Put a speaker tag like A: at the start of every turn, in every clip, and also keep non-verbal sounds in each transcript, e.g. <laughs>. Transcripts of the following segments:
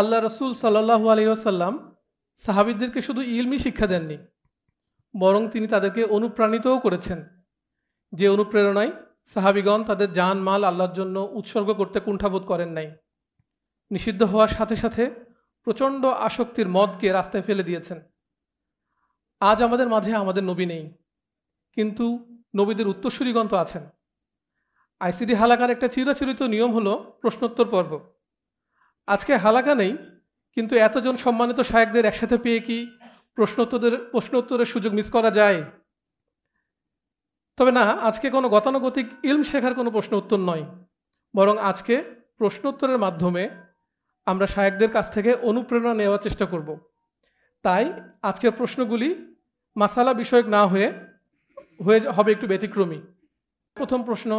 A: আল্লাহ রসুল সাল্লাহু আলিয়াসাল্লাম সাহাবিদদেরকে শুধু ইলমি শিক্ষা দেননি বরং তিনি তাদেরকে অনুপ্রাণিতও করেছেন যে অনুপ্রেরণায় সাহাবিগণ তাদের যান মাল আল্লাহর জন্য উৎসর্গ করতে কুণ্ঠাবোধ করেন নাই নিষিদ্ধ হওয়ার সাথে সাথে প্রচণ্ড আসক্তির মদকে রাস্তায় ফেলে দিয়েছেন আজ আমাদের মাঝে আমাদের নবী নেই কিন্তু নবীদের উত্তরসূরিগণ তো আছেন আইসিডি হালাকার একটা চিরাচরিত নিয়ম হলো প্রশ্নোত্তর পর্ব আজকে হালাকা নেই কিন্তু এতজন সম্মানিত শায়কদের একসাথে পেয়ে কি প্রশ্নোত্তরের প্রশ্নোত্তরের সুযোগ মিস করা যায় তবে না আজকে কোনো গতানুগতিক ইলম শেখার কোনো প্রশ্ন উত্তর নয় বরং আজকে প্রশ্নোত্তরের মাধ্যমে আমরা শায়কদের কাছ থেকে অনুপ্রেরণা নেওয়ার চেষ্টা করব তাই আজকের প্রশ্নগুলি মাসালা বিষয়ক না হয়ে হয়ে হবে একটু ব্যতিক্রমী প্রথম প্রশ্ন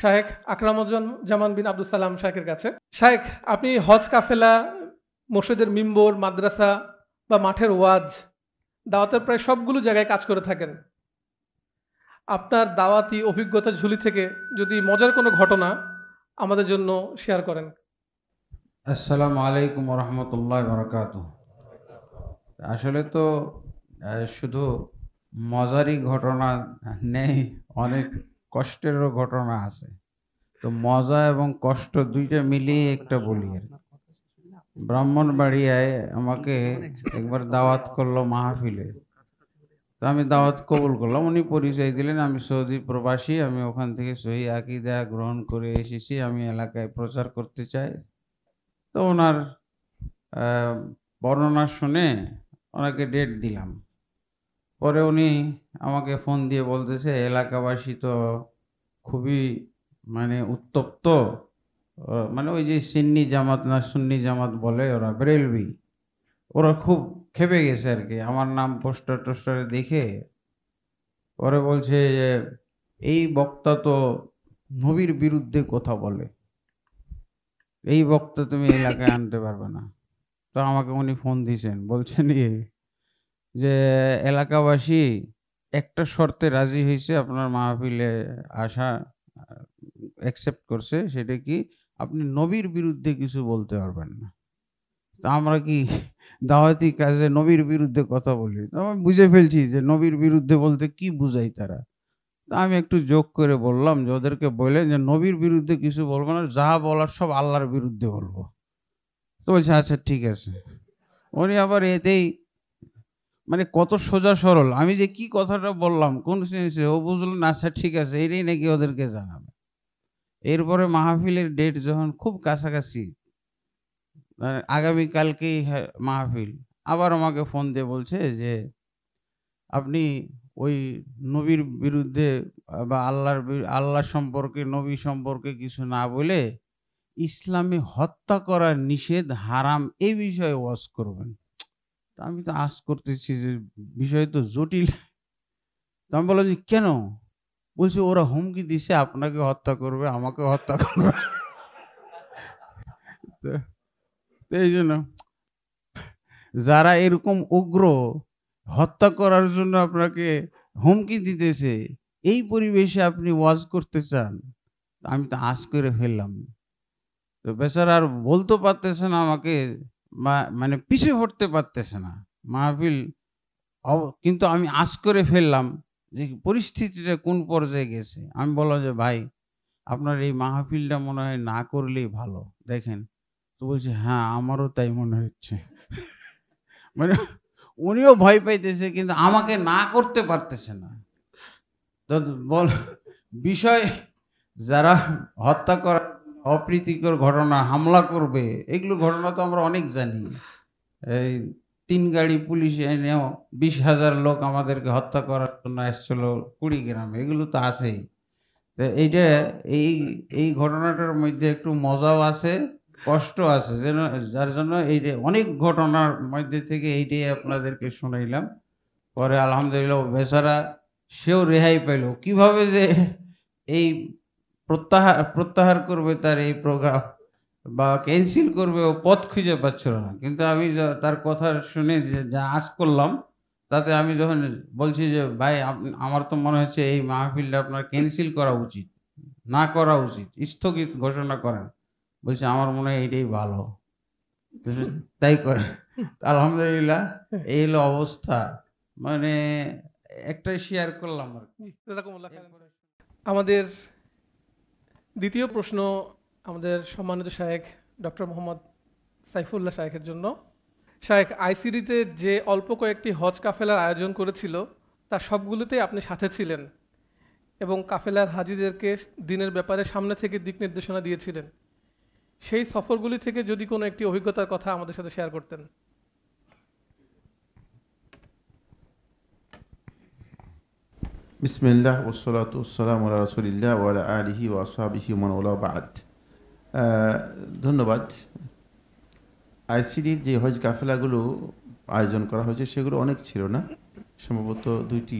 A: শাহেখ আকরামজন জামান বিন আব্দুল সালাম শাহেখের কাছে শাহেখ আপনি হজ কাফেলা মসজিদের মিম্বর মাদ্রাসা বা মাঠের ওয়াজ দাওয়াতের প্রায় সবগুলো জায়গায় কাজ করে থাকেন আপনার দাওয়াতি অভিজ্ঞতা ঝুলি থেকে যদি মজার কোনো ঘটনা আমাদের জন্য শেয়ার করেন
B: আসসালামু আলাইকুম রহমতুল্লাহ বরকাত আসলে তো শুধু মজারই ঘটনা নেই অনেক কষ্টেরও ঘটনা আছে তো মজা এবং কষ্ট দুইটা মিলিয়ে একটা বলি আর ব্রাহ্মণবাড়িয়ায় আমাকে একবার দাওয়াত করলো মাহফিলে তো আমি দাওয়াত কবুল করলাম উনি পরিচয় দিলেন আমি সৌদি প্রবাসী আমি ওখান থেকে সহি আকিদা গ্রহণ করে এসেছি আমি এলাকায় প্রচার করতে চাই তো ওনার বর্ণনা শুনে ওনাকে ডেট দিলাম পরে উনি আমাকে ফোন দিয়ে বলতেছে এলাকাবাসী তো খুবই মানে উত্তপ্ত মানে ওই যে সিন্নি জামাত না সুন্নি জামাত বলে ওরা ব্রেলবি ওরা খুব খেপে গেছে আর কি আমার নাম পোস্টার টোস্টারে দেখে পরে বলছে যে এই বক্তা তো নবীর বিরুদ্ধে কথা বলে এই বক্তা তুমি এলাকায় আনতে পারবে না তো আমাকে উনি ফোন দিয়েছেন বলছেন ইয়ে যে এলাকাবাসী একটা শর্তে রাজি হয়েছে আপনার মাহফিলে আসা অ্যাকসেপ্ট করছে সেটা কি আপনি নবীর বিরুদ্ধে কিছু বলতে পারবেন না তো আমরা কি দাওয়াতি কাজে নবীর বিরুদ্ধে কথা বলি আমি বুঝে ফেলছি যে নবীর বিরুদ্ধে বলতে কি বুঝাই তারা তা আমি একটু যোগ করে বললাম যে ওদেরকে বললেন যে নবীর বিরুদ্ধে কিছু বলবো না যা বলার সব আল্লাহর বিরুদ্ধে বলবো তো বলছে আচ্ছা ঠিক আছে উনি আবার এতেই মানে কত সোজা সরল আমি যে কি কথাটা বললাম কোন সেন্সে ও বুঝলো না স্যার ঠিক আছে এটাই নাকি ওদেরকে জানাবে এরপরে মাহফিলের ডেট যখন খুব কাছাকাছি মানে আগামীকালকেই মাহফিল আবার আমাকে ফোন দিয়ে বলছে যে আপনি ওই নবীর বিরুদ্ধে বা আল্লাহর আল্লাহ সম্পর্কে নবী সম্পর্কে কিছু না বলে ইসলামে হত্যা করার নিষেধ হারাম এই বিষয়ে ওয়াজ করবেন তা আমি তো আশ করতেছি যে বিষয় তো জটিল তো আমি বললাম যে কেন বলছি ওরা হুমকি দিছে আপনাকে হত্যা করবে আমাকে হত্যা করবে এই জন্য যারা এরকম উগ্র হত্যা করার জন্য আপনাকে হুমকি দিতেছে এই পরিবেশে আপনি ওয়াজ করতে চান আমি তো আশ করে ফেললাম তো বেচারা আর বলতে পারতেছে না আমাকে মানে পিছিয়ে পড়তে পারতেছে না মাহফিল কিন্তু আমি আশ করে ফেললাম যে পরিস্থিতিটা কোন পর্যায়ে গেছে আমি বললাম যে ভাই আপনার এই মাহফিলটা মনে হয় না করলেই ভালো দেখেন তো বলছে হ্যাঁ আমারও তাই মনে হচ্ছে <laughs> মানে উনিও ভয় পাইতেছে কিন্তু আমাকে না করতে পারতেছে না তো বল বিষয় যারা হত্যা করা অপ্রীতিকর ঘটনা হামলা করবে এগুলো ঘটনা তো আমরা অনেক জানি এই তিন গাড়ি পুলিশ এনেও বিশ হাজার লোক আমাদেরকে হত্যা করার জন্য এসছিল কুড়ি গ্রামে এগুলো তো আছেই তো এইটা এই এই ঘটনাটার মধ্যে একটু মজাও আছে কষ্ট আছে যেন যার জন্য এই অনেক ঘটনার মধ্যে থেকে এইটাই আপনাদেরকে শুনাইলাম পরে আলহামদুলিল্লাহ বেচারা সেও রেহাই পাইল কিভাবে যে এই প্রত্যাহার প্রত্যাহার করবে তার এই প্রোগ্রাম বা ক্যান্সেল করবে ও পথ খুঁজে পাচ্ছিল না কিন্তু আমি তার কথা শুনে যে যা আশ করলাম তাতে আমি যখন বলছি যে ভাই আমার তো মনে হচ্ছে এই মাহফিলটা আপনার ক্যান্সেল করা উচিত না করা উচিত স্থগিত ঘোষণা করেন বলছে আমার মনে হয় এটাই ভালো তাই করে আলহামদুলিল্লাহ এই হলো অবস্থা মানে একটা শেয়ার করলাম
A: আর কি আমাদের দ্বিতীয় প্রশ্ন আমাদের সম্মানিত শায়েক ডক্টর মোহাম্মদ সাইফুল্লাহ শায়েখের জন্য শায়েক আইসিডিতে যে অল্প কয়েকটি হজ কাফেলার আয়োজন করেছিল তার সবগুলোতেই আপনি সাথে ছিলেন এবং কাফেলার হাজিদেরকে দিনের ব্যাপারে সামনে থেকে দিক নির্দেশনা দিয়েছিলেন সেই সফরগুলি থেকে যদি কোনো একটি অভিজ্ঞতার কথা আমাদের সাথে শেয়ার করতেন
C: বিসমিল্লাহ ওসলাতাম ওসালাম রাসুলিল্লাহ ওয়ালা আলিহি ও আসহাবিহি মনোলা বাদ ধন্যবাদ আইসিডির যে হজ কাফেলাগুলো আয়োজন করা হয়েছে সেগুলো অনেক ছিল না সম্ভবত দুইটি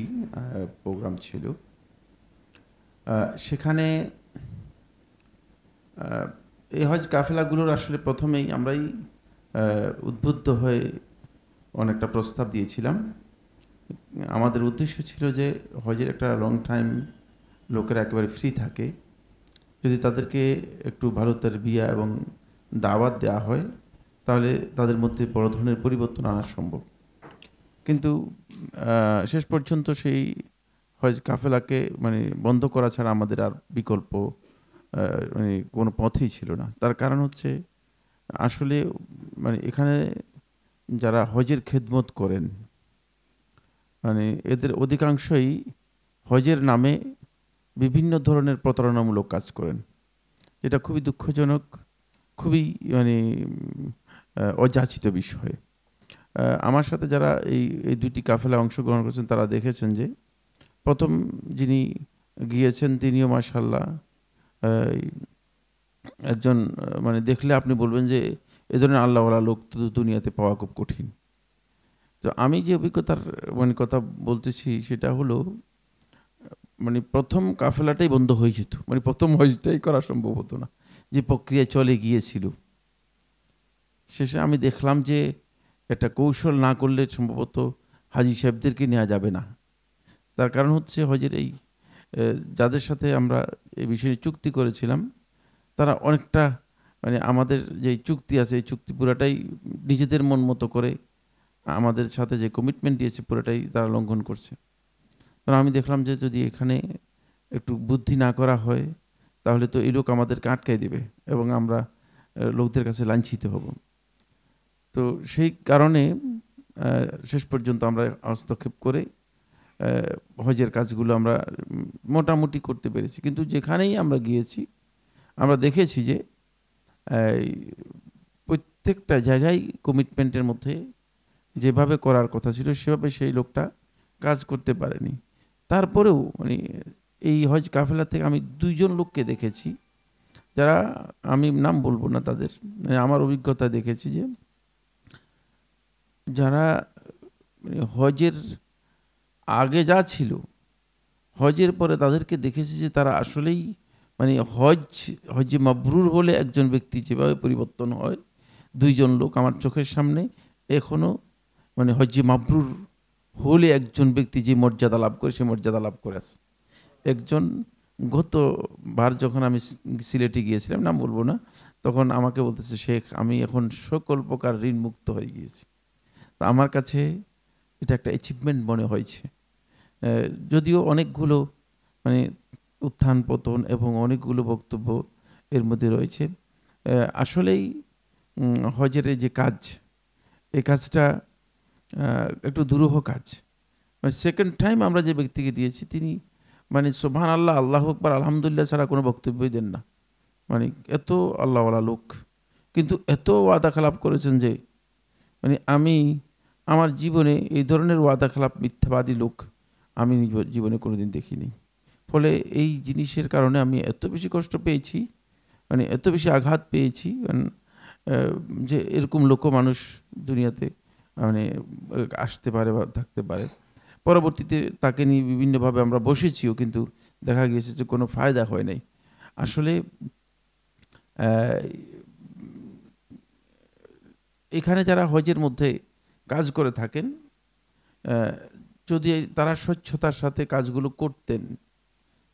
C: প্রোগ্রাম uh, ছিল uh, সেখানে uh, এই হজ কাফেলাগুলোর আসলে প্রথমেই আমরাই উদ্বুদ্ধ হয়ে অনেকটা প্রস্তাব দিয়েছিলাম আমাদের উদ্দেশ্য ছিল যে হজের একটা লং টাইম লোকেরা একেবারে ফ্রি থাকে যদি তাদেরকে একটু ভারতের বিয়া এবং দাওয়াত দেওয়া হয় তাহলে তাদের মধ্যে বড় ধরনের পরিবর্তন আনা সম্ভব কিন্তু শেষ পর্যন্ত সেই হজ কাফেলাকে মানে বন্ধ করা ছাড়া আমাদের আর বিকল্প মানে কোনো পথেই ছিল না তার কারণ হচ্ছে আসলে মানে এখানে যারা হজের খেদমত করেন মানে এদের অধিকাংশই হজের নামে বিভিন্ন ধরনের প্রতারণামূলক কাজ করেন এটা খুবই দুঃখজনক খুবই মানে অযাচিত বিষয় আমার সাথে যারা এই এই দুটি কাফেলা অংশগ্রহণ করেছেন তারা দেখেছেন যে প্রথম যিনি গিয়েছেন তিনিও মাসাল্লাহ একজন মানে দেখলে আপনি বলবেন যে এ ধরনের আল্লাহওয়ালা লোক তো দুনিয়াতে পাওয়া খুব কঠিন তো আমি যে অভিজ্ঞতার মানে কথা বলতেছি সেটা হলো মানে প্রথম কাফেলাটাই বন্ধ হয়ে যেত মানে প্রথম হজটাই করা সম্ভব হতো না যে প্রক্রিয়া চলে গিয়েছিল শেষে আমি দেখলাম যে একটা কৌশল না করলে সম্ভবত হাজি সাহেবদেরকে নেওয়া যাবে না তার কারণ হচ্ছে হজের এই যাদের সাথে আমরা এই বিষয়ে চুক্তি করেছিলাম তারা অনেকটা মানে আমাদের যে চুক্তি আছে এই চুক্তি পুরাটাই নিজেদের মন মতো করে আমাদের সাথে যে কমিটমেন্ট দিয়েছে পুরোটাই তারা লঙ্ঘন করছে কারণ আমি দেখলাম যে যদি এখানে একটু বুদ্ধি না করা হয় তাহলে তো এই লোক আমাদেরকে আটকাই দেবে এবং আমরা লোকদের কাছে লাঞ্ছিত হব তো সেই কারণে শেষ পর্যন্ত আমরা হস্তক্ষেপ করে হজের কাজগুলো আমরা মোটামুটি করতে পেরেছি কিন্তু যেখানেই আমরা গিয়েছি আমরা দেখেছি যে প্রত্যেকটা জায়গায় কমিটমেন্টের মধ্যে যেভাবে করার কথা ছিল সেভাবে সেই লোকটা কাজ করতে পারেনি তারপরেও মানে এই হজ কাফেলা থেকে আমি দুইজন লোককে দেখেছি যারা আমি নাম বলবো না তাদের মানে আমার অভিজ্ঞতা দেখেছি যে যারা মানে হজের আগে যা ছিল হজের পরে তাদেরকে দেখেছি যে তারা আসলেই মানে হজ হজে মাবরুর হলে একজন ব্যক্তি যেভাবে পরিবর্তন হয় দুইজন লোক আমার চোখের সামনে এখনও মানে হজ্জি মাবরুর হলে একজন ব্যক্তি যে মর্যাদা লাভ করে সে মর্যাদা লাভ করেছে একজন গতবার যখন আমি সিলেটে গিয়েছিলাম নাম বলবো না তখন আমাকে বলতেছে শেখ আমি এখন সকল প্রকার ঋণ মুক্ত হয়ে গিয়েছি তা আমার কাছে এটা একটা অ্যাচিভমেন্ট মনে হয়েছে যদিও অনেকগুলো মানে উত্থান পতন এবং অনেকগুলো বক্তব্য এর মধ্যে রয়েছে আসলেই হজের যে কাজ এই কাজটা একটু দুরূহ কাজ মানে সেকেন্ড টাইম আমরা যে ব্যক্তিকে দিয়েছি তিনি মানে সোভান আল্লাহ আল্লাহ আকবর আলহামদুলিল্লাহ ছাড়া কোনো বক্তব্যই দেন না মানে এত আল্লাহওয়ালা লোক কিন্তু এত ওয়াদা খেলাপ করেছেন যে মানে আমি আমার জীবনে এই ধরনের ওয়াদা খেলাপ মিথ্যাবাদী লোক আমি জীবনে কোনোদিন দেখিনি ফলে এই জিনিসের কারণে আমি এত বেশি কষ্ট পেয়েছি মানে এত বেশি আঘাত পেয়েছি মানে, যে এরকম লোক মানুষ দুনিয়াতে মানে আসতে পারে বা থাকতে পারে পরবর্তীতে তাকে নিয়ে বিভিন্নভাবে আমরা বসেছিও কিন্তু দেখা গিয়েছে যে কোনো ফায়দা হয় নাই আসলে এখানে যারা হজের মধ্যে কাজ করে থাকেন যদি তারা স্বচ্ছতার সাথে কাজগুলো করতেন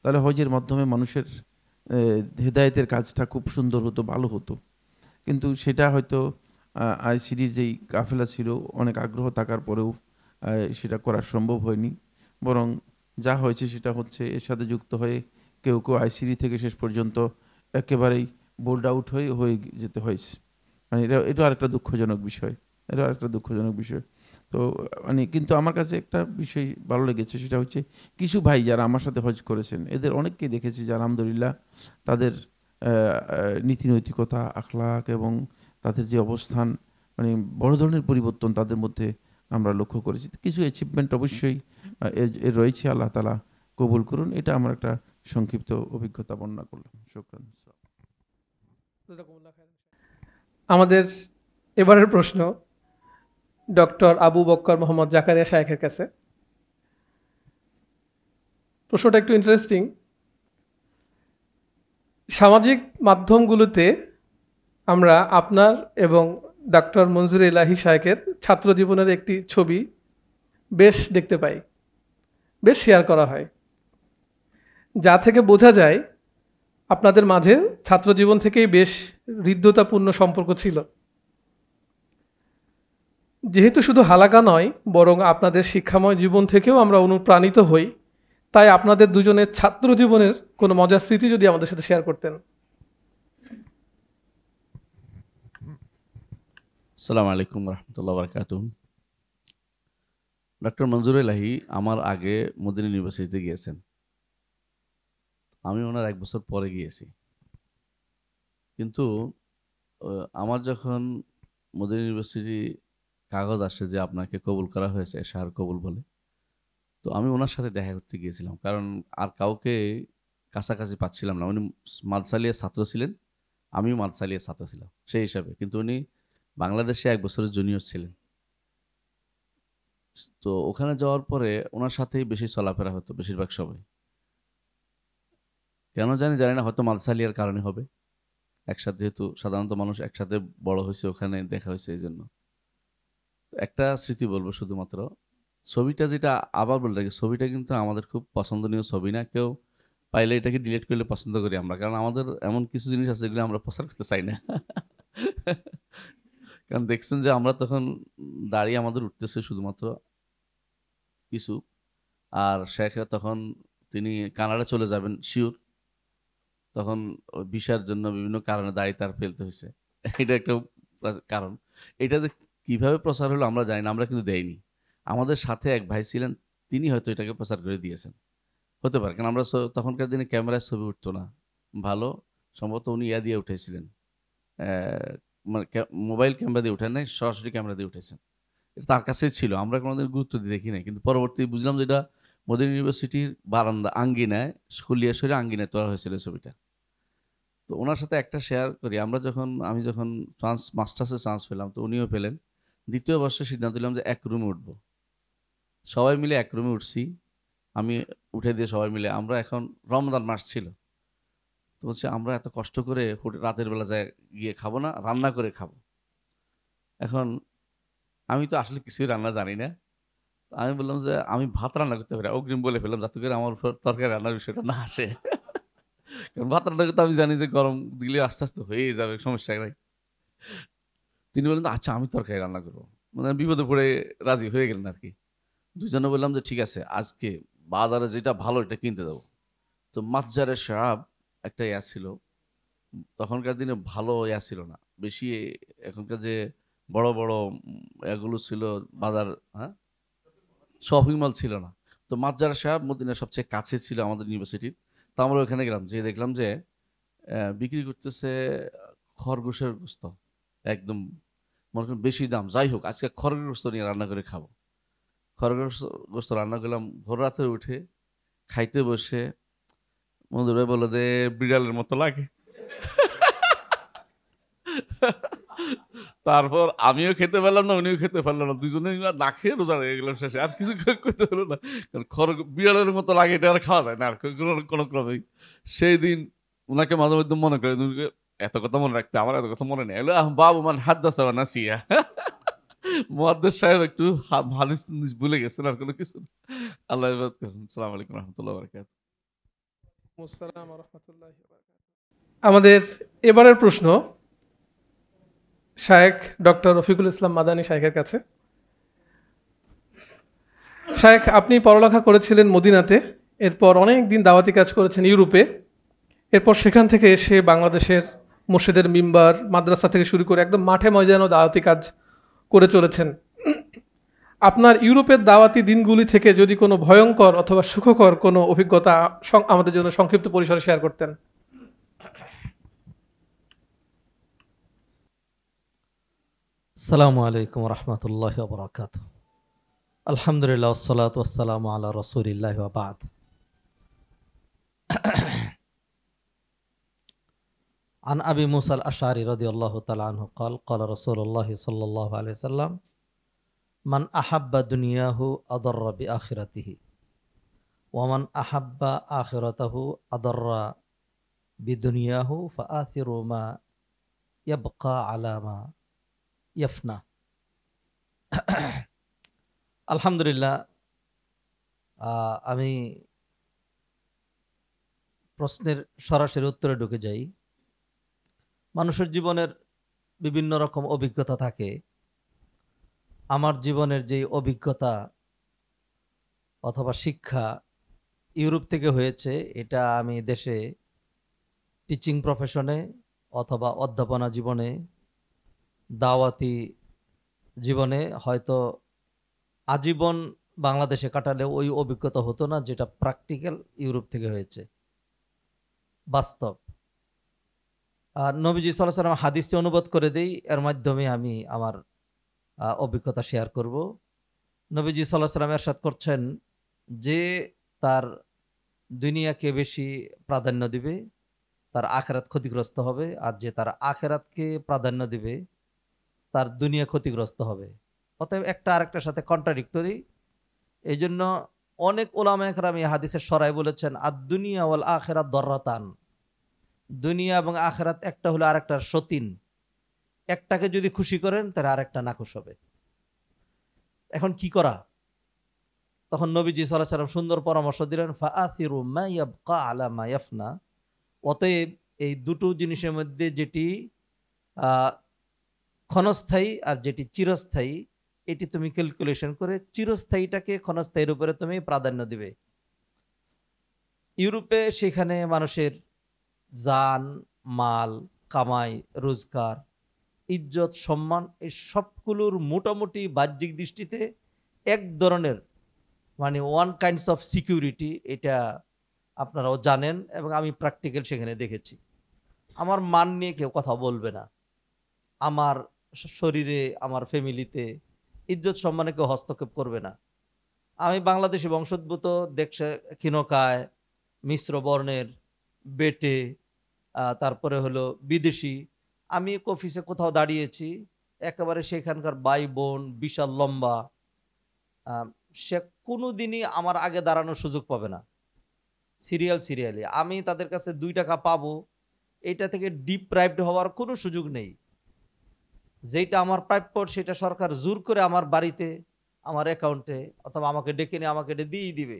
C: তাহলে হজের মাধ্যমে মানুষের হেদায়তের কাজটা খুব সুন্দর হতো ভালো হতো কিন্তু সেটা হয়তো আইসিডির যেই কাফেলা ছিল অনেক আগ্রহ থাকার পরেও সেটা করা সম্ভব হয়নি বরং যা হয়েছে সেটা হচ্ছে এর সাথে যুক্ত হয়ে কেউ কেউ আইসিডি থেকে শেষ পর্যন্ত একেবারেই বোল্ড আউট হয়ে হয়ে যেতে হয়েছে মানে এটা এটা আরেকটা দুঃখজনক বিষয় এটা আরেকটা দুঃখজনক বিষয় তো মানে কিন্তু আমার কাছে একটা বিষয় ভালো লেগেছে সেটা হচ্ছে কিছু ভাই যারা আমার সাথে হজ করেছেন এদের অনেককেই দেখেছি যে আলহামদুলিল্লাহ তাদের নীতি নৈতিকতা আখলাক এবং তাদের যে অবস্থান মানে বড় ধরনের পরিবর্তন তাদের মধ্যে আমরা লক্ষ্য করেছি কিছু অ্যাচিভমেন্ট অবশ্যই রয়েছে আল্লাহ তালা কবুল করুন এটা আমার একটা সংক্ষিপ্ত অভিজ্ঞতা বর্ণনা করলাম শুক্রান
A: আমাদের এবারের প্রশ্ন ডক্টর আবু বক্কর মোহাম্মদ জাকারিয়া শায়েখের কাছে প্রশ্নটা একটু ইন্টারেস্টিং সামাজিক মাধ্যমগুলোতে আমরা আপনার এবং ডাক্তার মঞ্জুর ইলাহি সাহেকের ছাত্র জীবনের একটি ছবি বেশ দেখতে পাই বেশ শেয়ার করা হয় যা থেকে বোঝা যায় আপনাদের মাঝে ছাত্র জীবন থেকেই বেশ হৃদ্যতাপূর্ণ সম্পর্ক ছিল যেহেতু শুধু হালাকা নয় বরং আপনাদের শিক্ষাময় জীবন থেকেও আমরা অনুপ্রাণিত হই তাই আপনাদের দুজনের ছাত্র জীবনের কোনো মজার স্মৃতি যদি আমাদের সাথে শেয়ার করতেন
D: সালাম আলাইকুম রহমতুল্লাহ বরকাত ডক্টর মঞ্জুর ইলাহি আমার আগে মদিনা ইউনিভার্সিটিতে গিয়েছেন আমি ওনার এক বছর পরে গিয়েছি কিন্তু আমার যখন মদিনা ইউনিভার্সিটি কাগজ আসে যে আপনাকে কবুল করা হয়েছে শাহর কবুল বলে তো আমি ওনার সাথে দেখা করতে গিয়েছিলাম কারণ আর কাউকে কাছাকাছি পাচ্ছিলাম না উনি মালসালিয়া ছাত্র ছিলেন আমিও মালসালিয়া ছাত্র ছিলাম সেই হিসাবে কিন্তু উনি বাংলাদেশে এক বছরের জুনিয়র ছিলেন তো ওখানে যাওয়ার পরে ওনার সাথেই বেশি চলাফেরা হতো বেশিরভাগ সময় কেন জানি জানি না হয়তো মালসালিয়ার কারণে হবে একসাথে যেহেতু সাধারণত মানুষ একসাথে বড় হয়েছে ওখানে দেখা হয়েছে এই জন্য একটা স্মৃতি বলবো শুধুমাত্র ছবিটা যেটা আবার বলে রাখি ছবিটা কিন্তু আমাদের খুব পছন্দনীয় ছবি না কেউ পাইলে এটাকে ডিলিট করলে পছন্দ করি আমরা কারণ আমাদের এমন কিছু জিনিস আছে যেগুলো আমরা প্রচার করতে চাই না <laughs> কারণ দেখছেন যে আমরা তখন দাঁড়িয়ে আমাদের উঠতেছে শুধুমাত্র কিছু আর শেখ তখন তিনি কানাডা চলে যাবেন শিওর তখন ভিসার জন্য বিভিন্ন কারণে দাঁড়িয়ে তার ফেলতে হয়েছে এটা একটা কারণ এটা কিভাবে কীভাবে প্রচার হলো আমরা জানি না আমরা কিন্তু দেয়নি আমাদের সাথে এক ভাই ছিলেন তিনি হয়তো এটাকে প্রচার করে দিয়েছেন হতে পারে কারণ আমরা তখনকার দিনে ক্যামেরায় ছবি উঠতো না ভালো সম্ভবত উনি ইয়া দিয়ে উঠেছিলেন মানে মোবাইল ক্যামেরা দিয়ে উঠেন নাই সরাসরি ক্যামেরা দিয়ে উঠেছেন এটা তার কাছে ছিল আমরা কোনোদিন গুরুত্ব দিয়ে দেখি নাই কিন্তু পরবর্তী বুঝলাম যে এটা মোদিন ইউনিভার্সিটির বারান্দা আঙ্গিনায় স্কুলিয়াশরে আঙ্গিনায় তোলা হয়েছিল ছবিটা তো ওনার সাথে একটা শেয়ার করি আমরা যখন আমি যখন চান্স মাস্টার্সে চান্স পেলাম তো উনিও পেলেন দ্বিতীয় বর্ষে সিদ্ধান্ত নিলাম যে এক রুমে উঠব সবাই মিলে এক রুমে উঠছি আমি উঠে দিয়ে সবাই মিলে আমরা এখন রমদান মাস ছিল তো বলছে আমরা এত কষ্ট করে রাতের বেলা যায় গিয়ে খাবো না রান্না করে খাবো এখন আমি তো আসলে কিছুই রান্না জানি না আমি বললাম যে আমি ভাত রান্না করতে পারি অগ্রিম বলে ফেললাম যাতে করে আমার উপর তরকারি রান্নার বিষয়টা না আসে <laughs> কারণ ভাত রান্না করতে আমি জানি যে গরম দিলে আস্তে আস্তে হয়ে যাবে সমস্যা নাই তিনি বললেন আচ্ছা আমি তরকারি রান্না করবো মানে বিপদে পড়ে রাজি হয়ে গেলেন আর কি দুজনে বললাম যে ঠিক আছে আজকে বাজারে যেটা ভালো এটা কিনতে দেবো তো মাতজারের সাপ একটা ইয়া ছিল তখনকার দিনে ভালো ইয়া ছিল না বেশি এখনকার যে বড় বড় এগুলো ছিল বাজার হ্যাঁ শপিং মল ছিল না তো মাজার সাহেব মদিনা সবচেয়ে কাছে ছিল আমাদের ইউনিভার্সিটির তো আমরা ওখানে গেলাম যে দেখলাম যে বিক্রি করতেছে খরগোশের গোস্ত একদম মনে করেন বেশি দাম যাই হোক আজকে খরগোশ গোস্ত নিয়ে রান্না করে খাবো খরগোশ গোস্ত রান্না করলাম ভোর রাতে উঠে খাইতে বসে মধুরে বলো যে বিড়ালের মতো লাগে তারপর আমিও খেতে পারলাম না উনিও খেতে পারলাম না দুজনে না খেয়ে রোজা রেখে গেলাম শেষে আর কিছু করতে হলো না কারণ খর বিড়ালের মতো লাগে এটা আর খাওয়া যায় না আর কোনো ক্রমেই সেই দিন ওনাকে মাঝে মধ্যে মনে করে এত কথা মনে রাখতে আমার এত কথা মনে নেই এলো বাবু মানে হাত দাসা নাসিয়া <laughs> মোয়াদ্দের সাহেব একটু হালিস ভুলে গেছেন আর কোনো কিছু আল্লাহ সালাম রহমতুল্লাহ বারকাত
A: আমাদের এবারের প্রশ্ন শায়েক ডক্টর রফিকুল ইসলাম মাদানী শায়েকের কাছে শায়েক আপনি পড়ালেখা করেছিলেন মদিনাতে এরপর অনেক দিন দাওয়াতি কাজ করেছেন ইউরোপে এরপর সেখান থেকে এসে বাংলাদেশের মসজিদের মিম্বার মাদ্রাসা থেকে শুরু করে একদম মাঠে ময়দানও দাওয়াতি কাজ করে চলেছেন আপনার ইউরোপের দাওয়াতি দিনগুলি থেকে যদি কোনো ভয়ঙ্কর অথবা সুখকর কোনো অভিজ্ঞতা আমাদের জন্য সংক্ষিপ্ত পরিসরে শেয়ার করতেন
E: সালামু আলাইকুম রহমতুল্লাহ বরাকাত আলহামদুলিল্লাহ সালাত ওসালাম আল্লাহ রসুলিল্লাহ আবাদ عن أبي موسى الأشعري رضي الله تعالى عنه قال قال رسول الله صلى الله عليه وسلم মান আহাব্বা হু আদর্রা বি আখিরাতিহি ওয়ামান আহাব্বা আখিরাতাহু আদর্রা বি হু ফা আথিরু মা ইয়াবকা আলামা ইয়াফনা আলহামদুলিল্লাহ আমি প্রশ্নের সরাসরি উত্তরে ঢুকে যাই মানুষের জীবনের বিভিন্ন রকম অভিজ্ঞতা থাকে আমার জীবনের যে অভিজ্ঞতা অথবা শিক্ষা ইউরোপ থেকে হয়েছে এটা আমি দেশে টিচিং প্রফেশনে অথবা অধ্যাপনা জীবনে দাওয়াতি জীবনে হয়তো আজীবন বাংলাদেশে কাটালে ওই অভিজ্ঞতা হতো না যেটা প্র্যাকটিক্যাল ইউরোপ থেকে হয়েছে বাস্তব আর নবীজি সাল্লাহ সাল্লাম হাদিসটি অনুবাদ করে দেই এর মাধ্যমে আমি আমার অভিজ্ঞতা শেয়ার করব নবীজি সাল্লাহ সাল্লাম এরশাদ করছেন যে তার দুনিয়াকে বেশি প্রাধান্য দিবে তার আখেরাত ক্ষতিগ্রস্ত হবে আর যে তার আখেরাতকে প্রাধান্য দিবে তার দুনিয়া ক্ষতিগ্রস্ত হবে অতএব একটা আরেকটার সাথে কন্ট্রাডিক্টরি এই জন্য অনেক ওলামায়করাম এই হাদিসের সরাই বলেছেন আর দুনিয়া ওয়াল আখেরাত দর্রাতান দুনিয়া এবং আখেরাত একটা হলো আরেকটার সতীন একটাকে যদি খুশি করেন তাহলে আরেকটা খুশ হবে এখন কি করা তখন নবীজি সালাম সুন্দর পরামর্শ দিলেন ফাআিরু অতএব এই দুটো জিনিসের মধ্যে যেটি ক্ষণস্থায়ী আর যেটি চিরস্থায়ী এটি তুমি ক্যালকুলেশন করে চিরস্থায়ীটাকে ক্ষণস্থায়ীর উপরে তুমি প্রাধান্য দিবে ইউরোপে সেখানে মানুষের যান মাল কামাই রোজগার ইজ্জত সম্মান এই সবগুলোর মোটামুটি বাহ্যিক দৃষ্টিতে এক ধরনের মানে ওয়ান কাইন্ডস অফ সিকিউরিটি এটা আপনারাও জানেন এবং আমি প্র্যাকটিক্যাল সেখানে দেখেছি আমার মান নিয়ে কেউ কথা বলবে না আমার শরীরে আমার ফ্যামিলিতে ইজ্জত সম্মানে কেউ হস্তক্ষেপ করবে না আমি বাংলাদেশি বংশোদ্ভূত দেখছে ক্ষীণকায় মিশ্র বর্ণের বেটে তারপরে হলো বিদেশি আমি অফিসে কোথাও দাঁড়িয়েছি একেবারে সেখানকার বাই বোন বিশাল লম্বা সে কোনো দিনই আমার আগে দাঁড়ানোর সুযোগ পাবে না সিরিয়াল সিরিয়ালি আমি তাদের কাছে দুই টাকা পাবো এটা থেকে ডিপ্রাইভড হওয়ার কোনো সুযোগ নেই যেটা আমার প্রাপ্য সেটা সরকার জোর করে আমার বাড়িতে আমার অ্যাকাউন্টে অথবা আমাকে ডেকে নিয়ে আমাকে এটা দিয়েই দিবে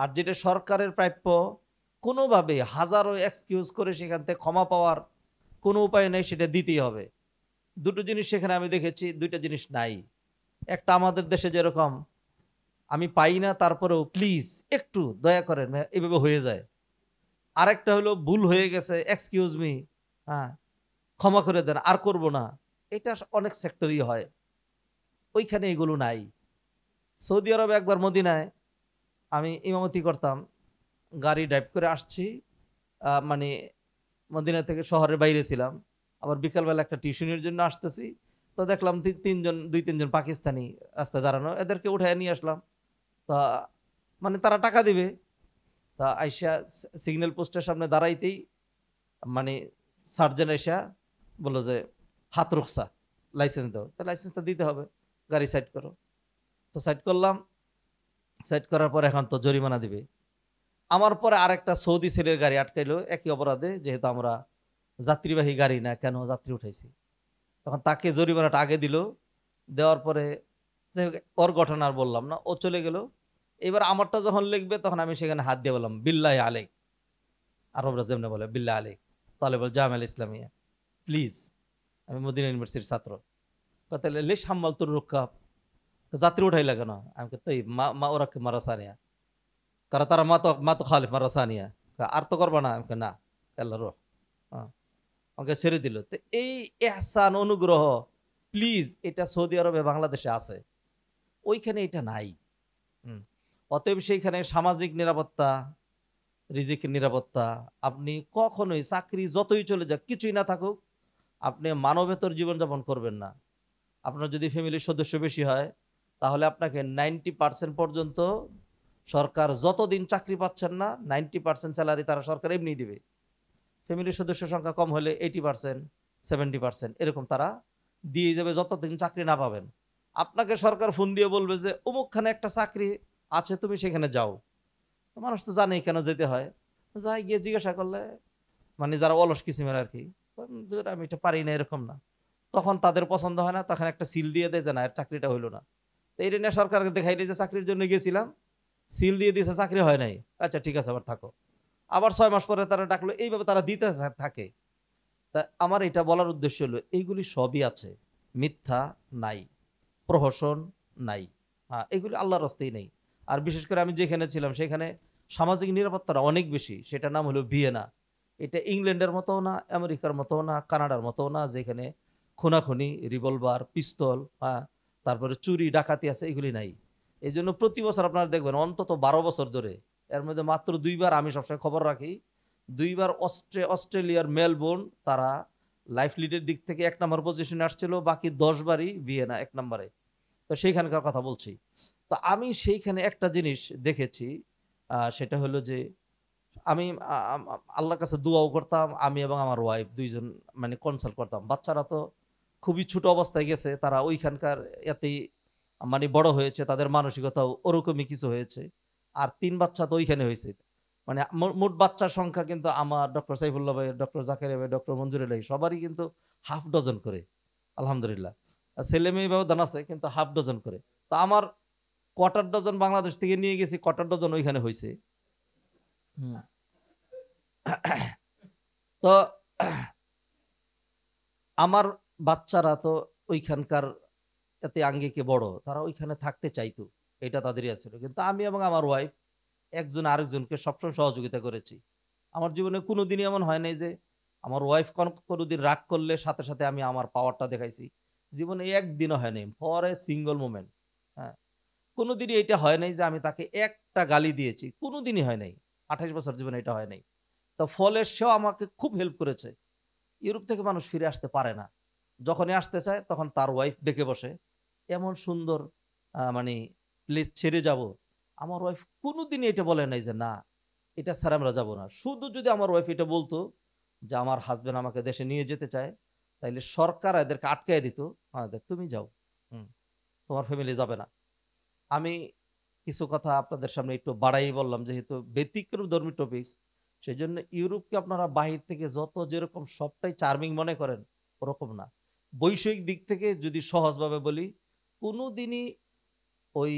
E: আর যেটা সরকারের প্রাপ্য কোনোভাবে হাজারো এক্সকিউজ করে সেখান থেকে ক্ষমা পাওয়ার কোনো উপায় নেই সেটা দিতেই হবে দুটো জিনিস সেখানে আমি দেখেছি দুইটা জিনিস নাই একটা আমাদের দেশে যেরকম আমি পাই না তারপরেও প্লিজ একটু দয়া করেন এভাবে হয়ে যায় আরেকটা হলো ভুল হয়ে গেছে এক্সকিউজ মি হ্যাঁ ক্ষমা করে দেন আর করব না এটা অনেক সেক্টরই হয় ওইখানে এগুলো নাই সৌদি আরবে একবার মদিনায় আমি ইমামতি করতাম গাড়ি ড্রাইভ করে আসছি মানে মদিনা থেকে শহরের বাইরে ছিলাম আবার বিকালবেলা একটা টিউশনের জন্য আসতেছি তো দেখলাম তিনজন দুই তিনজন পাকিস্তানি রাস্তায় দাঁড়ানো এদেরকে উঠায় নিয়ে আসলাম তা মানে তারা টাকা দিবে তা আইসা সিগন্যাল পোস্টের সামনে দাঁড়াইতেই মানে সার্জেন আইসা বললো যে হাত রুখসা লাইসেন্স দাও তা লাইসেন্সটা দিতে হবে গাড়ি সাইড করো তো সাইড করলাম সাইড করার পর এখন তো জরিমানা দিবে আমার পরে আরেকটা সৌদি ছেলের গাড়ি আটকাইলো একই অপরাধে যেহেতু আমরা যাত্রীবাহী গাড়ি না কেন যাত্রী উঠাইছি তখন তাকে জরিমানাটা আগে দিল দেওয়ার পরে যাই ওর গঠন আর বললাম না ও চলে গেল এবার আমারটা যখন লিখবে তখন আমি সেখানে হাত দিয়ে বললাম বিল্লাহ আলেক আরবরা যেমনে বলে বিল্লা আলেক তাহলে তালেবল জামাল ইসলামিয়া প্লিজ আমি মদিনা ইউনিভার্সিটির ছাত্র তাহলে লেশ হাম্মাল তোর রক্ষা যাত্রী উঠাই লাগে না আমাকে তো মা ওরা মারা সারিয়া কারণ তারা মাতো মাতো খালিফ মার রসানিয়া আর তো করবো না আমাকে না আল্লাহ আমাকে ছেড়ে দিল তো এই এহসান অনুগ্রহ প্লিজ এটা সৌদি আরবে বাংলাদেশে আছে ওইখানে এটা নাই অতএব সেইখানে সামাজিক নিরাপত্তা রিজিকের নিরাপত্তা আপনি কখনোই চাকরি যতই চলে যাক কিছুই না থাকুক আপনি মানবেতর জীবনযাপন করবেন না আপনার যদি ফ্যামিলির সদস্য বেশি হয় তাহলে আপনাকে নাইনটি পার্সেন্ট পর্যন্ত সরকার যতদিন চাকরি পাচ্ছেন না নাইনটি পার্সেন্ট স্যালারি তারা সরকার এমনি দিবে ফ্যামিলির সদস্য সংখ্যা কম হলে এইটি পার্সেন্ট সেভেন্টি পার্সেন্ট এরকম তারা দিয়ে যাবে যতদিন চাকরি না পাবেন আপনাকে সরকার ফোন দিয়ে বলবে যে অমুকখানে একটা চাকরি আছে তুমি সেখানে যাও মানুষ তো জানেই কেন যেতে হয় যাই গিয়ে জিজ্ঞাসা করলে মানে যারা অলস কিসিমের আর কি আমি এটা পারি না এরকম না তখন তাদের পছন্দ হয় না তখন একটা সিল দিয়ে দেয় যে না এর চাকরিটা হইলো না এই নিয়ে সরকারকে দেখাইলে যে চাকরির জন্য গিয়েছিলাম সিল দিয়ে দিয়েছে চাকরি হয় নাই আচ্ছা ঠিক আছে আবার থাকো আবার ছয় মাস পরে তারা ডাকলো এইভাবে তারা দিতে থাকে তা আমার এটা বলার উদ্দেশ্য হলো এইগুলি সবই আছে মিথ্যা নাই প্রহসন নাই হ্যাঁ এগুলি আল্লাহর রস্তেই নেই আর বিশেষ করে আমি যেখানে ছিলাম সেখানে সামাজিক নিরাপত্তাটা অনেক বেশি সেটা নাম হলো ভিয়েনা এটা ইংল্যান্ডের মতো না আমেরিকার মতো না কানাডার মতো না যেখানে খুনাখুনি রিভলভার পিস্তল হ্যাঁ তারপরে চুরি ডাকাতি আছে এগুলি নাই এই জন্য প্রতি বছর আপনারা দেখবেন অন্তত বারো বছর ধরে এর মধ্যে মাত্র দুইবার আমি সবসময় খবর রাখি দুইবার অস্ট্রে অস্ট্রেলিয়ার মেলবোর্ন তারা লাইফ লিডের দিক থেকে এক নম্বর পজিশনে আসছিল বাকি দশবারই ভিয়েনা এক নম্বরে তো সেইখানকার কথা বলছি তো আমি সেইখানে একটা জিনিস দেখেছি সেটা হলো যে আমি আল্লাহর কাছে দোয়াও করতাম আমি এবং আমার ওয়াইফ দুইজন মানে কনসাল্ট করতাম বাচ্চারা তো খুবই ছোট অবস্থায় গেছে তারা ওইখানকার এতেই মানে বড় হয়েছে তাদের মানসিকতাও ওরকমই কিছু হয়েছে আর তিন বাচ্চা তো ওইখানে হয়েছে মানে মোট বাচ্চার সংখ্যা কিন্তু আমার ডক্টর সাইফুল্লাহ ভাই ডক্টর জাকের ভাই ডক্টর মঞ্জুর ভাই সবারই কিন্তু হাফ ডজন করে আলহামদুলিল্লাহ ছেলে মেয়ে ব্যবধান আছে কিন্তু হাফ ডজন করে তো আমার কটার ডজন বাংলাদেশ থেকে নিয়ে গেছি কটার ডজন ওইখানে হয়েছে তো আমার বাচ্চারা তো ওইখানকার এতে আঙ্গিকে বড় তারা ওইখানে থাকতে চাইতো এটা তাদেরই আছে কিন্তু আমি এবং আমার ওয়াইফ একজন আরেকজনকে সবসময় সহযোগিতা করেছি আমার জীবনে কোনো দিনই এমন হয় নাই যে আমার ওয়াইফ কোন কোনোদিন রাগ করলে সাথে সাথে আমি আমার পাওয়ারটা দেখাইছি জীবনে একদিনও হয় নাই ফর এ সিঙ্গল মোমেন্ট হ্যাঁ কোনোদিনই এটা হয় নাই যে আমি তাকে একটা গালি দিয়েছি কোনোদিনই হয় নাই আঠাশ বছর জীবনে এটা হয় নাই তো ফলে সেও আমাকে খুব হেল্প করেছে ইউরোপ থেকে মানুষ ফিরে আসতে পারে না যখনই আসতে চায় তখন তার ওয়াইফ ডেকে বসে এমন সুন্দর মানে প্লেস ছেড়ে যাব আমার ওয়াইফ কোনোদিনই এটা বলে নাই যে না এটা স্যার আমরা যাবো না শুধু যদি আমার ওয়াইফ এটা বলতো যে আমার হাজব্যান্ড আমাকে দেশে নিয়ে যেতে চায় তাইলে সরকার এদেরকে আটকায় দিত আমাদের তুমি যাও হুম তোমার ফ্যামিলি যাবে না আমি কিছু কথা আপনাদের সামনে একটু বাড়াই বললাম যেহেতু ব্যতিক্রম ধর্মী টপিক্স সেই জন্য ইউরোপকে আপনারা বাহির থেকে যত যেরকম সবটাই চার্মিং মনে করেন ওরকম না বৈষয়িক দিক থেকে যদি সহজভাবে বলি কোনো দিনই ওই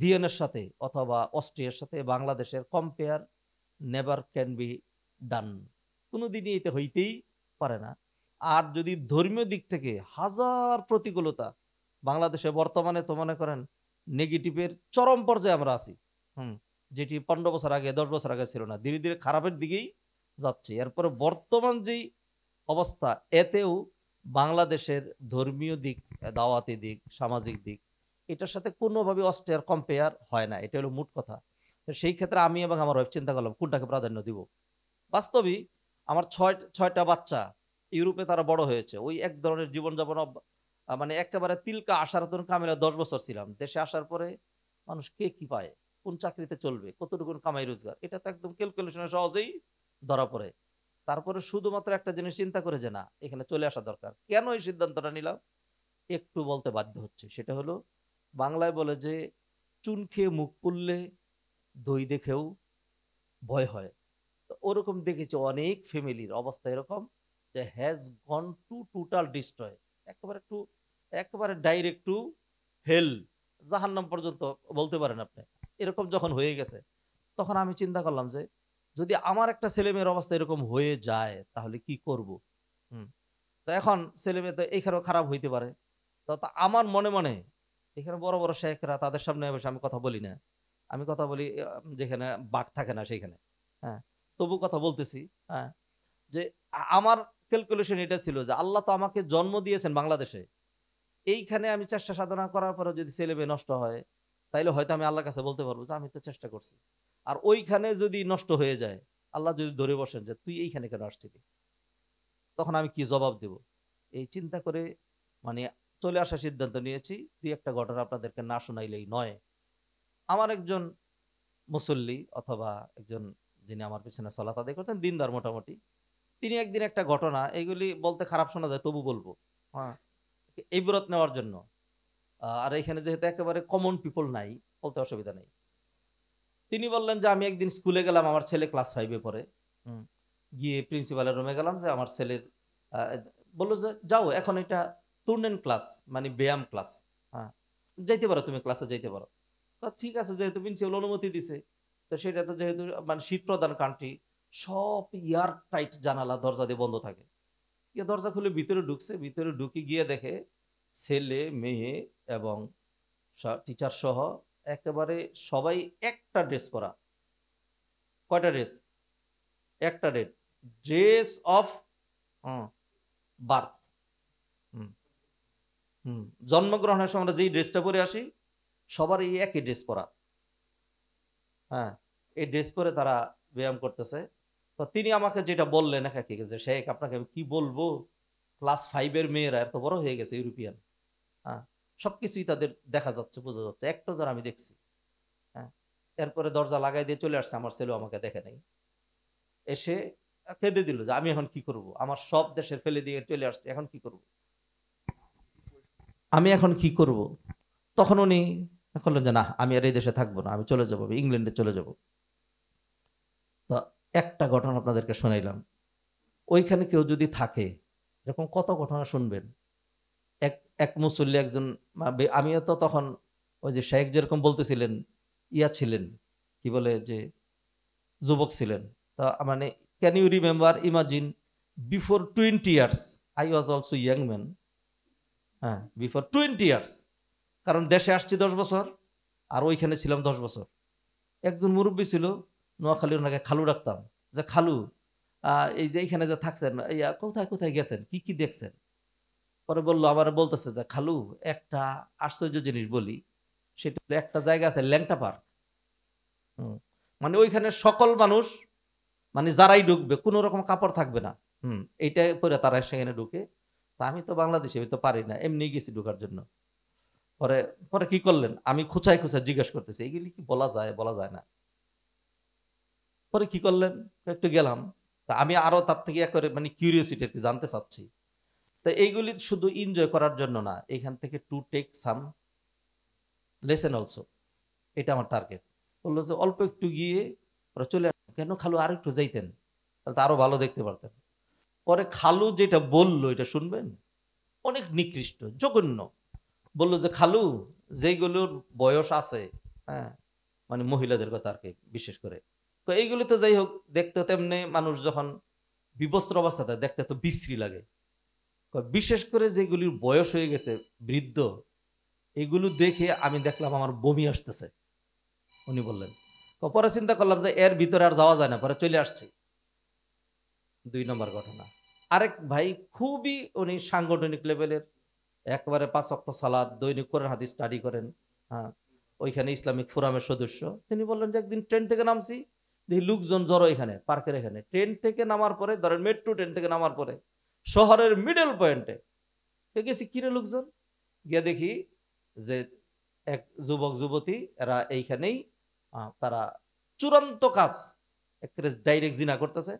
E: ভিয়েনের সাথে অথবা অস্ট্রিয়ার সাথে বাংলাদেশের compare never can be done কোনো দিনই এটা হইতেই পারে না আর যদি ধর্মীয় দিক থেকে হাজার প্রতিকূলতা বাংলাদেশে বর্তমানে তো মনে করেন নেগেটিভের চরম পর্যায়ে আমরা আছি হুম যেটি পনেরো বছর আগে দশ বছর আগে ছিল না ধীরে ধীরে খারাপের দিকেই যাচ্ছে এরপরে বর্তমান যেই অবস্থা এতেও বাংলাদেশের ধর্মীয় দিক দাওয়াতি দিক সামাজিক দিক এটার সাথে কোনোভাবে অস্ট্রিয়ার কম্পেয়ার হয় না এটা হলো মোট কথা সেই ক্ষেত্রে আমি এবং আমার ওয়েব চিন্তা করলাম কোনটাকে প্রাধান্য দিব বাস্তবিক আমার ছয় ছয়টা বাচ্চা ইউরোপে তারা বড় হয়েছে ওই এক ধরনের জীবনযাপন মানে একেবারে তিলকা আসারাতন কামেলা দশ বছর ছিলাম দেশে আসার পরে মানুষ কে কি পায় কোন চাকরিতে চলবে কতটুকু কামাই রোজগার এটা তো একদম ক্যালকুলেশনে সহজেই ধরা পড়ে তারপরে শুধুমাত্র একটা জিনিস চিন্তা করে যে না এখানে চলে আসা দরকার কেন এই সিদ্ধান্তটা নিলাম একটু বলতে বাধ্য হচ্ছে সেটা হলো বাংলায় বলে যে চুন খেয়ে মুখ পুললে দই দেখেও ভয় হয় তো ওরকম দেখেছি অনেক ফ্যামিলির অবস্থা এরকম যে has gone to total destroy একেবারে একটু একেবারে ডাইরেক্ট টু হেল জাহান্নাম পর্যন্ত বলতে পারেন আপনি এরকম যখন হয়ে গেছে তখন আমি চিন্তা করলাম যে যদি আমার একটা ছেলেমেয়ের অবস্থা এরকম হয়ে যায় তাহলে কি করব। তো এখন ছেলেমেয়ে তো এইখানেও খারাপ হইতে পারে তো আমার মনে মনে এখানে বড় বড় শেখরা তাদের সামনে বসে আমি কথা বলি না আমি কথা বলি যেখানে বাঘ থাকে না সেইখানে হ্যাঁ তবু কথা বলতেছি হ্যাঁ যে আমার ক্যালকুলেশন এটা ছিল যে আল্লাহ তো আমাকে জন্ম দিয়েছেন বাংলাদেশে এইখানে আমি চেষ্টা সাধনা করার পরে যদি ছেলেমেয়ে নষ্ট হয় তাইলে হয়তো আমি আল্লাহর কাছে বলতে পারবো যে আমি তো চেষ্টা করছি আর ওইখানে যদি নষ্ট হয়ে যায় আল্লাহ যদি ধরে বসেন যে তুই এইখানে কেন আসছিলি তখন আমি কি জবাব দেব এই চিন্তা করে মানে চলে আসার সিদ্ধান্ত নিয়েছি দুই একটা ঘটনা আপনাদেরকে না শোনাইলেই নয় আমার একজন মুসল্লি অথবা একজন যিনি আমার পিছনে চলা তাদের করতেন দিনদার মোটামুটি তিনি একদিন একটা ঘটনা এইগুলি বলতে খারাপ শোনা যায় তবু বলবো হ্যাঁ ব্রত নেওয়ার জন্য আর এখানে যেহেতু একেবারে কমন পিপল নাই বলতে অসুবিধা নেই তিনি বললেন যে আমি একদিন স্কুলে গেলাম আমার ছেলে ক্লাস ফাইভে পড়ে গিয়ে প্রিন্সিপালের রুমে গেলাম যে আমার ছেলের বললো যে যাও এখন এটা টুর্নেন্ট ক্লাস মানে ব্যায়াম ক্লাস হ্যাঁ যাইতে পারো তুমি ক্লাসে যাইতে পারো তা ঠিক আছে যেহেতু প্রিন্সিপাল অনুমতি দিছে তো সেটা তো যেহেতু মানে শীত প্রধান কান্ট্রি সব ইয়ার টাইট জানালা দরজা দিয়ে বন্ধ থাকে ইয়ে দরজা খুলে ভিতরে ঢুকছে ভিতরে ঢুকে গিয়ে দেখে ছেলে মেয়ে এবং টিচার সহ একেবারে সবাই একটা ড্রেস পরা কয়টা ড্রেস একটা dress dress of birth hmm জন্মগ্রহণের সময় আমরা যেই ড্রেসটা পরে আসি সবার এই একই ড্রেস পরা হ্যাঁ এই ড্রেস পরে তারা ব্যায়াম করতেছে তো তিনি আমাকে যেটা বললেন একা কে গেছে শেখ আপনাকে আমি কি বলবো ক্লাস ফাইভের মেয়েরা এত বড় হয়ে গেছে ইউরোপিয়ান হ্যাঁ সবকিছুই তাদের দেখা যাচ্ছে বোঝা যাচ্ছে এক নজর আমি দেখছি হ্যাঁ এরপরে দরজা লাগাই দিয়ে চলে আসছে আমার ছেলেও আমাকে দেখে নাই এসে খেদে দিল যে আমি এখন কি করব আমার সব দেশের ফেলে দিয়ে চলে আসছে এখন কি করব আমি এখন কি করব তখন উনি বললেন যে না আমি আর এই দেশে থাকবো না আমি চলে যাবো ইংল্যান্ডে চলে যাব তো একটা ঘটনা আপনাদেরকে শোনাইলাম ওইখানে কেউ যদি থাকে এরকম কত ঘটনা শুনবেন এক এক মুসল্লি একজন আমিও তো তখন ওই যে শেখ যেরকম বলতেছিলেন ইয়া ছিলেন কি বলে যে যুবক ছিলেন তা মানে can you remember imagine before twenty years I was also young man হ্যাঁ বিফোর টোয়েন্টি ইয়ার্স কারণ দেশে আসছি দশ বছর আর ওইখানে ছিলাম দশ বছর একজন মুরব্বী ছিল নোয়াখালী ওনাকে খালু রাখতাম যে খালু এই যে এইখানে যে থাকছেন কোথায় কোথায় গেছেন কি কি দেখছেন পরে বললো আমার বলতেছে যে খালু একটা আশ্চর্য জিনিস বলি সেটা একটা জায়গা আছে ল্যাংটা পার্ক মানে ওইখানে সকল মানুষ মানে যারাই ঢুকবে কোনো রকম কাপড় থাকবে না হুম এইটা পরে তারা সেখানে ঢুকে তা আমি তো বাংলাদেশে আমি তো পারি না এমনি গেছি ঢুকার জন্য পরে পরে কি করলেন আমি খুচায় খুচায় জিজ্ঞেস করতেছি এগুলি কি বলা যায় বলা যায় না পরে কি করলেন একটু গেলাম তা আমি আরো তার থেকে করে মানে কিউরিয়াসিটি আর কি জানতে চাচ্ছি তো এইগুলি শুধু এনজয় করার জন্য না এখান থেকে to take some lesson also এটা আমার টার্গেট বললো যে অল্প একটু গিয়ে ওরা চলে কেন খালু আর একটু যাইতেন তাহলে তো আরও ভালো দেখতে পারতেন পরে খালু যেটা বললো এটা শুনবেন অনেক নিকৃষ্ট জঘন্য বললো যে খালু যেইগুলোর বয়স আছে হ্যাঁ মানে মহিলাদের কথা আর কি বিশেষ করে এইগুলি তো যাই হোক দেখতে তেমনি মানুষ যখন বিবস্ত্র অবস্থাতে দেখতে তো বিশ্রী লাগে বিশেষ করে যেগুলির বয়স হয়ে গেছে বৃদ্ধ এগুলো দেখে আমি দেখলাম আমার বমি আসতেছে উনি বললেন পরে চিন্তা করলাম যে এর ভিতরে আর যাওয়া যায় না পরে চলে আসছি দুই নম্বর ঘটনা আরেক ভাই খুবই উনি সাংগঠনিক লেভেলের একবারে পাঁচ অক্ত সালাদ দৈনিক করেন হাতি স্টাডি করেন হ্যাঁ ওইখানে ইসলামিক ফোরামের সদস্য তিনি বললেন যে একদিন ট্রেন থেকে নামছি দেখি লোকজন জড়ো এখানে পার্কের এখানে ট্রেন থেকে নামার পরে ধরেন মেট্রো ট্রেন থেকে নামার পরে শহরের মিডল পয়েন্টে গেছি কিরে লোকজন গিয়ে দেখি যে এক যুবক যুবতী এরা এইখানেই তারা চূড়ান্ত কাজ একেবারে ডাইরেক্ট জিনা করতেছে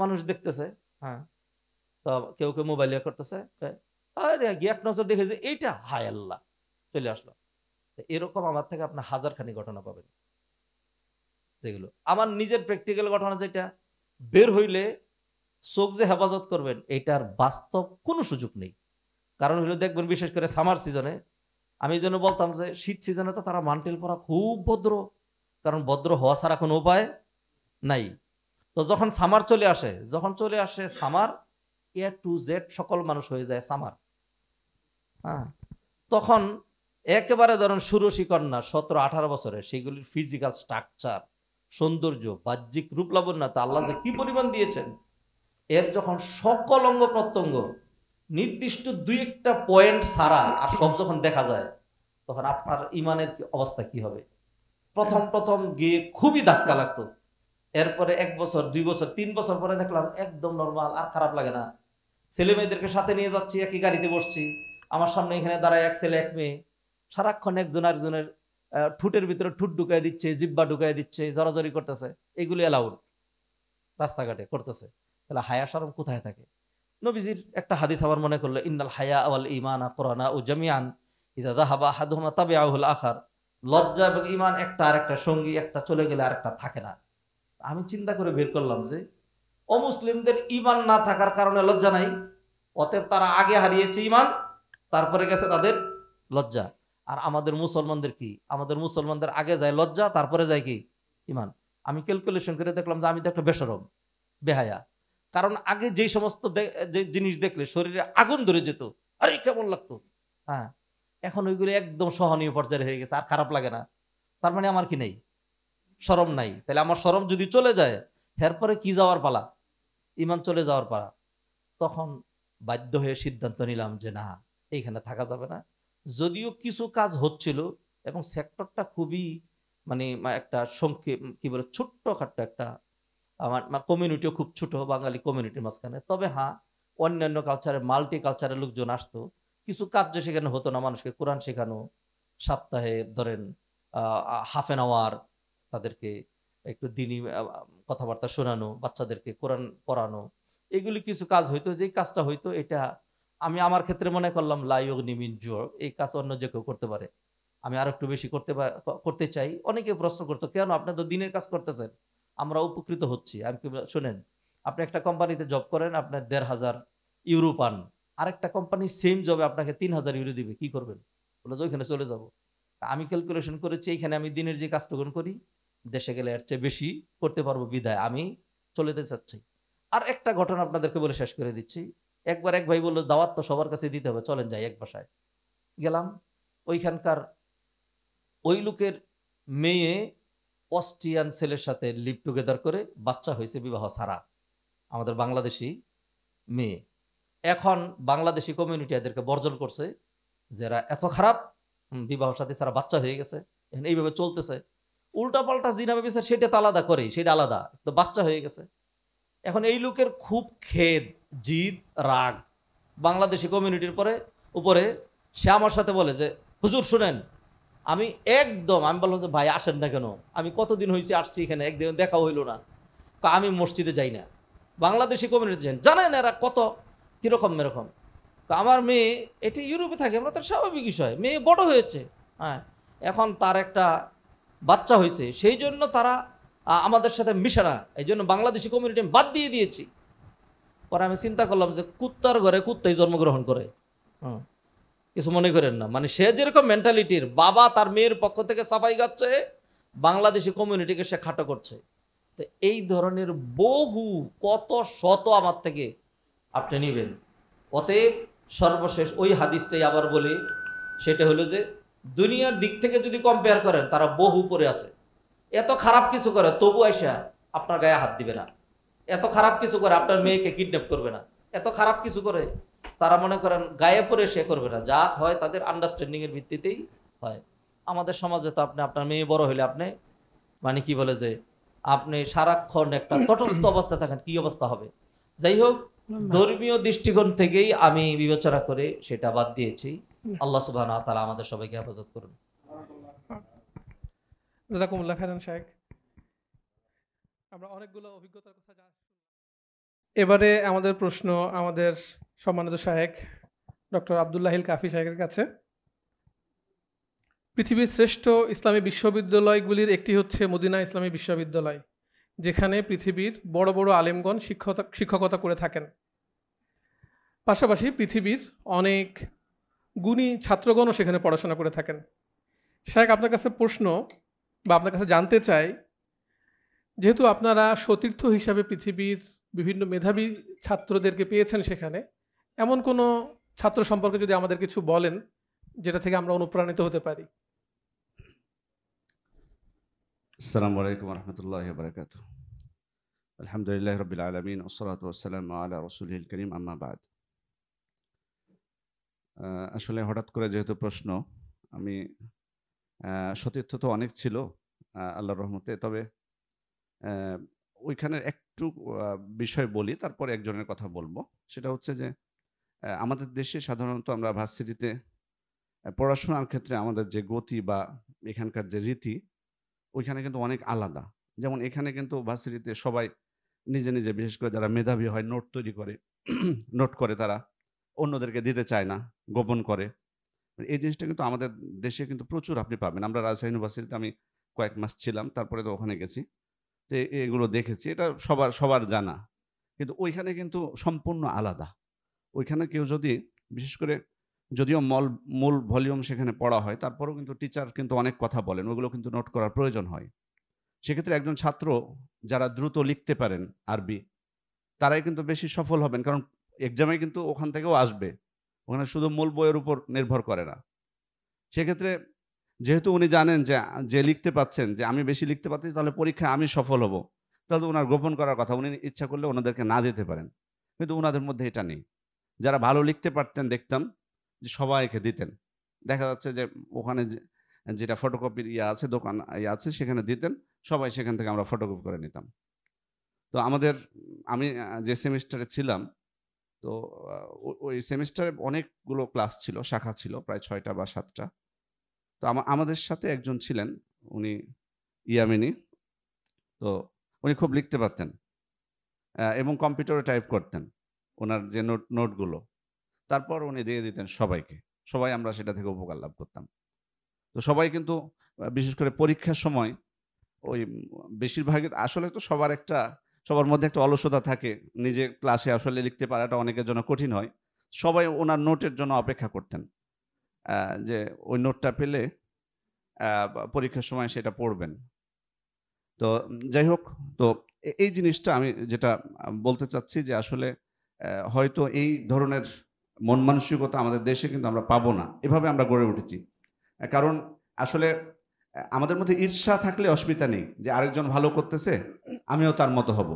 E: মানুষ দেখতেছে হ্যাঁ তো কেউ কেউ মোবাইল ইয়ে করতেছে আরে গিয়ে এক নজর দেখে যে এইটা হায় আল্লাহ চলে আসলো এরকম আমার থেকে আপনার হাজারখানি ঘটনা পাবেন যেগুলো আমার নিজের প্র্যাকটিক্যাল ঘটনা যেটা বের হইলে চোখ যে হেফাজত করবেন এটার বাস্তব কোনো সুযোগ নেই কারণ হলো দেখবেন বিশেষ করে সামার সিজনে আমি জন্য বলতাম যে শীত সিজনে তো তারা মান্টেল পরা খুব ভদ্র কারণ ভদ্র হওয়া ছাড়া কোনো উপায় নাই তো যখন সামার চলে আসে যখন চলে আসে সামার এ টু জেড সকল মানুষ হয়ে যায় সামার হ্যাঁ তখন একেবারে ধরুন সুরসী কন্যা সতেরো আঠারো বছরে সেগুলির ফিজিক্যাল স্ট্রাকচার সৌন্দর্য বাহ্যিক রূপলাবণ্যতা আল্লাহ যে কি পরিমাণ দিয়েছেন এর যখন সকল অঙ্গ প্রত্যঙ্গ নির্দিষ্ট দুই একটা পয়েন্ট ছাড়া আর সব যখন দেখা যায় তখন আপনার ইমানের অবস্থা কি হবে প্রথম প্রথম গিয়ে খুবই ধাক্কা লাগতো এরপরে এক বছর দুই বছর তিন বছর পরে দেখলাম একদম নর্মাল আর খারাপ লাগে না ছেলে মেয়েদেরকে সাথে নিয়ে যাচ্ছি একই গাড়িতে বসছি আমার সামনে এখানে দাঁড়ায় এক ছেলে এক মেয়ে সারাক্ষণ একজন আরেকজনের ঠুটের ভিতরে ঠুট ঢুকাই দিচ্ছে জিব্বা ঢুকাই দিচ্ছে জড়াজড়ি করতেছে এগুলি অ্যালাউড রাস্তাঘাটে করতেছে তাহলে হায়া সরম কোথায় থাকে নবীজির একটা হাদিস আবার মনে করলো ইন্নাল হায়া আওয়াল ইমানা কোরআনা ও জামিয়ান ইদা দাহাবা হাদুমা তাবে আহুল আখার লজ্জা এবং ইমান একটা আর একটা সঙ্গী একটা চলে গেলে আর একটা থাকে না আমি চিন্তা করে বের করলাম যে অমুসলিমদের ইমান না থাকার কারণে লজ্জা নাই অতএব তারা আগে হারিয়েছে ইমান তারপরে গেছে তাদের লজ্জা আর আমাদের মুসলমানদের কি আমাদের মুসলমানদের আগে যায় লজ্জা তারপরে যায় কি ইমান আমি ক্যালকুলেশন করে দেখলাম যে আমি তো একটা বেসরম বেহায়া কারণ আগে যে সমস্ত জিনিস দেখলে শরীরে আগুন ধরে যেত আরে কেমন লাগতো হ্যাঁ এখন ওইগুলো একদম সহনীয় পর্যায়ে হয়ে গেছে আর খারাপ লাগে না তার মানে আমার কি নেই সরম নাই তাহলে আমার সরম যদি চলে যায় এরপরে কি যাওয়ার পালা ইমান চলে যাওয়ার পালা তখন বাধ্য হয়ে সিদ্ধান্ত নিলাম যে না এইখানে থাকা যাবে না যদিও কিছু কাজ হচ্ছিল এবং সেক্টরটা খুবই মানে একটা সংক্ষেপ কি বলে খাট্ট একটা আমার কমিউনিটিও খুব ছোট বাঙালি কমিউনিটির মাঝখানে তবে হ্যাঁ অন্যান্য কালচারে মাল্টি কালচারের লোকজন আসতো কিছু কার্য সেখানে হতো না মানুষকে কোরআন শেখানো সপ্তাহে ধরেন হাফ এন আওয়ার তাদেরকে একটু দিনই কথাবার্তা শোনানো বাচ্চাদেরকে কোরআন পড়ানো এগুলি কিছু কাজ হইতো যে কাজটা হইতো এটা আমি আমার ক্ষেত্রে মনে করলাম লাইক নিমিন জোর এই কাজ অন্য যে কেউ করতে পারে আমি আর একটু বেশি করতে করতে চাই অনেকে প্রশ্ন করতো কেন আপনি তো দিনের কাজ করতেছেন আমরা উপকৃত হচ্ছি আর কি শোনেন আপনি একটা কোম্পানিতে জব করেন আপনার দেড় হাজার ইউরো পান আরেকটা কোম্পানি সেম জবে আপনাকে তিন হাজার ইউরো দিবে কি করবেন বলে যে ওইখানে চলে যাব আমি ক্যালকুলেশন করেছি এইখানে আমি দিনের যে কাজটুকুন করি দেশে গেলে এর চেয়ে বেশি করতে পারবো বিদায় আমি চলেতে চাচ্ছি আর একটা ঘটনা আপনাদেরকে বলে শেষ করে দিচ্ছি একবার এক ভাই বললো দাওয়াত তো সবার কাছে দিতে হবে চলেন যাই এক বাসায় গেলাম ওইখানকার ওই লোকের মেয়ে অস্ট্রিয়ান ছেলের সাথে লিভ টুগেদার করে বাচ্চা হয়েছে বিবাহ ছাড়া আমাদের বাংলাদেশি মেয়ে এখন বাংলাদেশি কমিউনিটি এদেরকে বর্জন করছে যারা এত খারাপ বিবাহ সাথে সারা বাচ্চা হয়ে গেছে এইভাবে চলতেছে উল্টাপাল্টা জিনা ভেবেছে সেটা তো আলাদা করে সেটা আলাদা তো বাচ্চা হয়ে গেছে এখন এই লোকের খুব খেদ জিদ রাগ বাংলাদেশি কমিউনিটির পরে উপরে সে আমার সাথে বলে যে হুজুর শুনেন আমি একদম আমি বললাম যে ভাই আসেন না কেন আমি কতদিন হয়েছে আসছি এখানে একদিন দেখাও হইলো না আমি মসজিদে যাই না বাংলাদেশি কমিউনিটি যান জানেন এরা কত কীরকম এরকম আমার মেয়ে এটি ইউরোপে থাকে আমরা তার স্বাভাবিক বিষয় মেয়ে বড় হয়েছে হ্যাঁ এখন তার একটা বাচ্চা হয়েছে সেই জন্য তারা আমাদের সাথে মিশে না এই জন্য বাংলাদেশি কমিউনিটি বাদ দিয়ে দিয়েছি পরে আমি চিন্তা করলাম যে কুত্তার ঘরে কুত্তাই জন্মগ্রহণ করে হুম কিছু মনে করেন না মানে সে যেরকম মেন্টালিটির বাবা তার মেয়ের পক্ষ থেকে সাফাই গাচ্ছে বাংলাদেশি কমিউনিটিকে সে খাটো করছে তো এই ধরনের বহু কত শত আমার থেকে আপনি নেবেন অতএব সর্বশেষ ওই হাদিসটাই আবার বলি সেটা হলো যে দুনিয়ার দিক থেকে যদি কম্পেয়ার করেন তারা বহু পরে আছে এত খারাপ কিছু করে তবু আইসা আপনার গায়ে হাত দিবে না এত খারাপ কিছু করে আপনার মেয়েকে কিডন্যাপ করবে না এত খারাপ কিছু করে তারা মনে করেন গায়ে পরে সে করবে না যা হয় তাদের আন্ডারস্ট্যান্ডিং এর ভিত্তিতেই হয় আমাদের সমাজে তো আপনি আপনার মেয়ে বড় হলে আপনি মানে কি বলে যে আপনি সারাক্ষণ একটা তটস্থ অবস্থা থাকেন কি অবস্থা হবে যাই হোক ধর্মীয় দৃষ্টিকোণ থেকেই আমি বিবেচনা করে সেটা বাদ দিয়েছি আল্লাহ সুবাহ তারা আমাদের সবাইকে হেফাজত করুন
A: আমরা অনেকগুলো অভিজ্ঞতার কথা এবারে আমাদের প্রশ্ন আমাদের সম্মানিত সাহেক ডক্টর আবদুল্লাহিল কাফি সাহেবের কাছে পৃথিবীর শ্রেষ্ঠ ইসলামী বিশ্ববিদ্যালয়গুলির একটি হচ্ছে মদিনা ইসলামী বিশ্ববিদ্যালয় যেখানে পৃথিবীর বড় বড় আলেমগণ শিক্ষক শিক্ষকতা করে থাকেন পাশাপাশি পৃথিবীর অনেক গুণী ছাত্রগণও সেখানে পড়াশোনা করে থাকেন শাহেক আপনার কাছে প্রশ্ন বা আপনার কাছে জানতে চাই যেহেতু আপনারা সতীর্থ হিসাবে পৃথিবীর বিভিন্ন মেধাবী ছাত্রদেরকে পেয়েছেন সেখানে এমন কোনো ছাত্র সম্পর্কে যদি আমাদের কিছু বলেন যেটা থেকে আমরা অনুপ্রাণিত হতে পারি
F: আসসালামু আলাইকুম রহমতুল্লাহ বারকাত আলহামদুলিল্লাহ রবিল আলমিন ওসলাত ওসালাম আল্লাহ রসুল করিম আম্মাবাদ আসলে হঠাৎ করে যেহেতু প্রশ্ন আমি সতীর্থ তো অনেক ছিল আল্লাহর রহমতে তবে ওইখানের একটু বিষয় বলি তারপর একজনের কথা বলবো সেটা হচ্ছে যে আমাদের দেশে সাধারণত আমরা ভার্সিটিতে পড়াশোনার ক্ষেত্রে আমাদের যে গতি বা এখানকার যে রীতি ওইখানে কিন্তু অনেক আলাদা যেমন এখানে কিন্তু ভার্সিটিতে সবাই নিজে নিজে বিশেষ করে যারা মেধাবী হয় নোট তৈরি করে <clears throat> নোট করে তারা অন্যদেরকে দিতে চায় না গোপন করে এই জিনিসটা কিন্তু আমাদের দেশে কিন্তু প্রচুর আপনি পাবেন আমরা রাজশাহী ইউনিভার্সিটিতে আমি কয়েক মাস ছিলাম তারপরে তো ওখানে গেছি তো এগুলো দেখেছি এটা সবার সবার জানা কিন্তু ওইখানে কিন্তু সম্পূর্ণ আলাদা ওইখানে কেউ যদি বিশেষ করে যদিও মল মূল ভলিউম সেখানে পড়া হয় তারপরেও কিন্তু টিচার কিন্তু অনেক কথা বলেন ওগুলো কিন্তু নোট করার প্রয়োজন হয় সেক্ষেত্রে একজন ছাত্র যারা দ্রুত লিখতে পারেন আরবি তারাই কিন্তু বেশি সফল হবেন কারণ এক্সামে কিন্তু ওখান থেকেও আসবে ওখানে শুধু মূল বইয়ের উপর নির্ভর করে না সেক্ষেত্রে যেহেতু উনি জানেন যে যে লিখতে পাচ্ছেন যে আমি বেশি লিখতে পারছি তাহলে পরীক্ষায় আমি সফল হব তাহলে ওনার গোপন করার কথা উনি ইচ্ছা করলে ওনাদেরকে না দিতে পারেন কিন্তু ওনাদের মধ্যে এটা নেই যারা ভালো লিখতে পারতেন দেখতাম যে সবাইকে দিতেন দেখা যাচ্ছে যে ওখানে যেটা ফটোকপির ইয়ে আছে দোকান ইয়ে আছে সেখানে দিতেন সবাই সেখান থেকে আমরা ফটোকপি করে নিতাম তো আমাদের আমি যে সেমিস্টারে ছিলাম তো ওই সেমিস্টারে অনেকগুলো ক্লাস ছিল শাখা ছিল প্রায় ছয়টা বা সাতটা তো আমাদের সাথে একজন ছিলেন উনি ইয়ামিনী তো উনি খুব লিখতে পারতেন এবং কম্পিউটারে টাইপ করতেন ওনার যে নোট নোটগুলো তারপর উনি দিয়ে দিতেন সবাইকে সবাই আমরা সেটা থেকে উপকার লাভ করতাম তো সবাই কিন্তু বিশেষ করে পরীক্ষার সময় ওই বেশিরভাগ আসলে তো সবার একটা সবার মধ্যে একটা অলসতা থাকে নিজে ক্লাসে আসলে লিখতে পারাটা অনেকের জন্য কঠিন হয় সবাই ওনার নোটের জন্য অপেক্ষা করতেন যে ওই নোটটা পেলে পরীক্ষার সময় সেটা পড়বেন তো যাই হোক তো এই জিনিসটা আমি যেটা বলতে চাচ্ছি যে আসলে হয়তো এই ধরনের মন মানসিকতা আমাদের দেশে কিন্তু আমরা পাবো না এভাবে আমরা গড়ে উঠেছি কারণ আসলে আমাদের মধ্যে ঈর্ষা থাকলে অসুবিধা নেই যে আরেকজন ভালো করতেছে আমিও তার মতো হব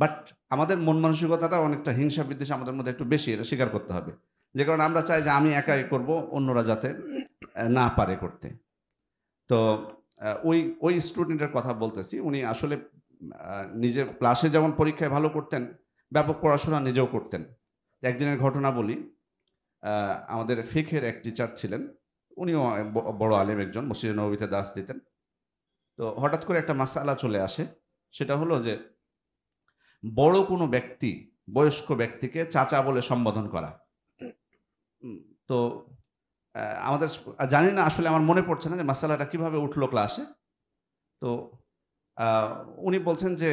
F: বাট আমাদের মন মানসিকতাটা অনেকটা হিংসা বিদ্বেষ আমাদের মধ্যে একটু বেশি এটা স্বীকার করতে হবে যে কারণে আমরা চাই যে আমি একাই করব অন্যরা যাতে না পারে করতে তো ওই ওই স্টুডেন্টের কথা বলতেছি উনি আসলে নিজের ক্লাসে যেমন পরীক্ষায় ভালো করতেন ব্যাপক পড়াশোনা নিজেও করতেন একদিনের ঘটনা বলি আমাদের ফিখের এক টিচার ছিলেন উনিও বড় আলেম একজন মসজিদ নবীতে দাস দিতেন তো হঠাৎ করে একটা মাসালা চলে আসে সেটা হলো যে বড় কোনো ব্যক্তি বয়স্ক ব্যক্তিকে চাচা বলে সম্বোধন করা তো আমাদের জানি না আসলে আমার মনে পড়ছে না যে মাসালাটা কিভাবে উঠলো ক্লাসে তো উনি বলছেন যে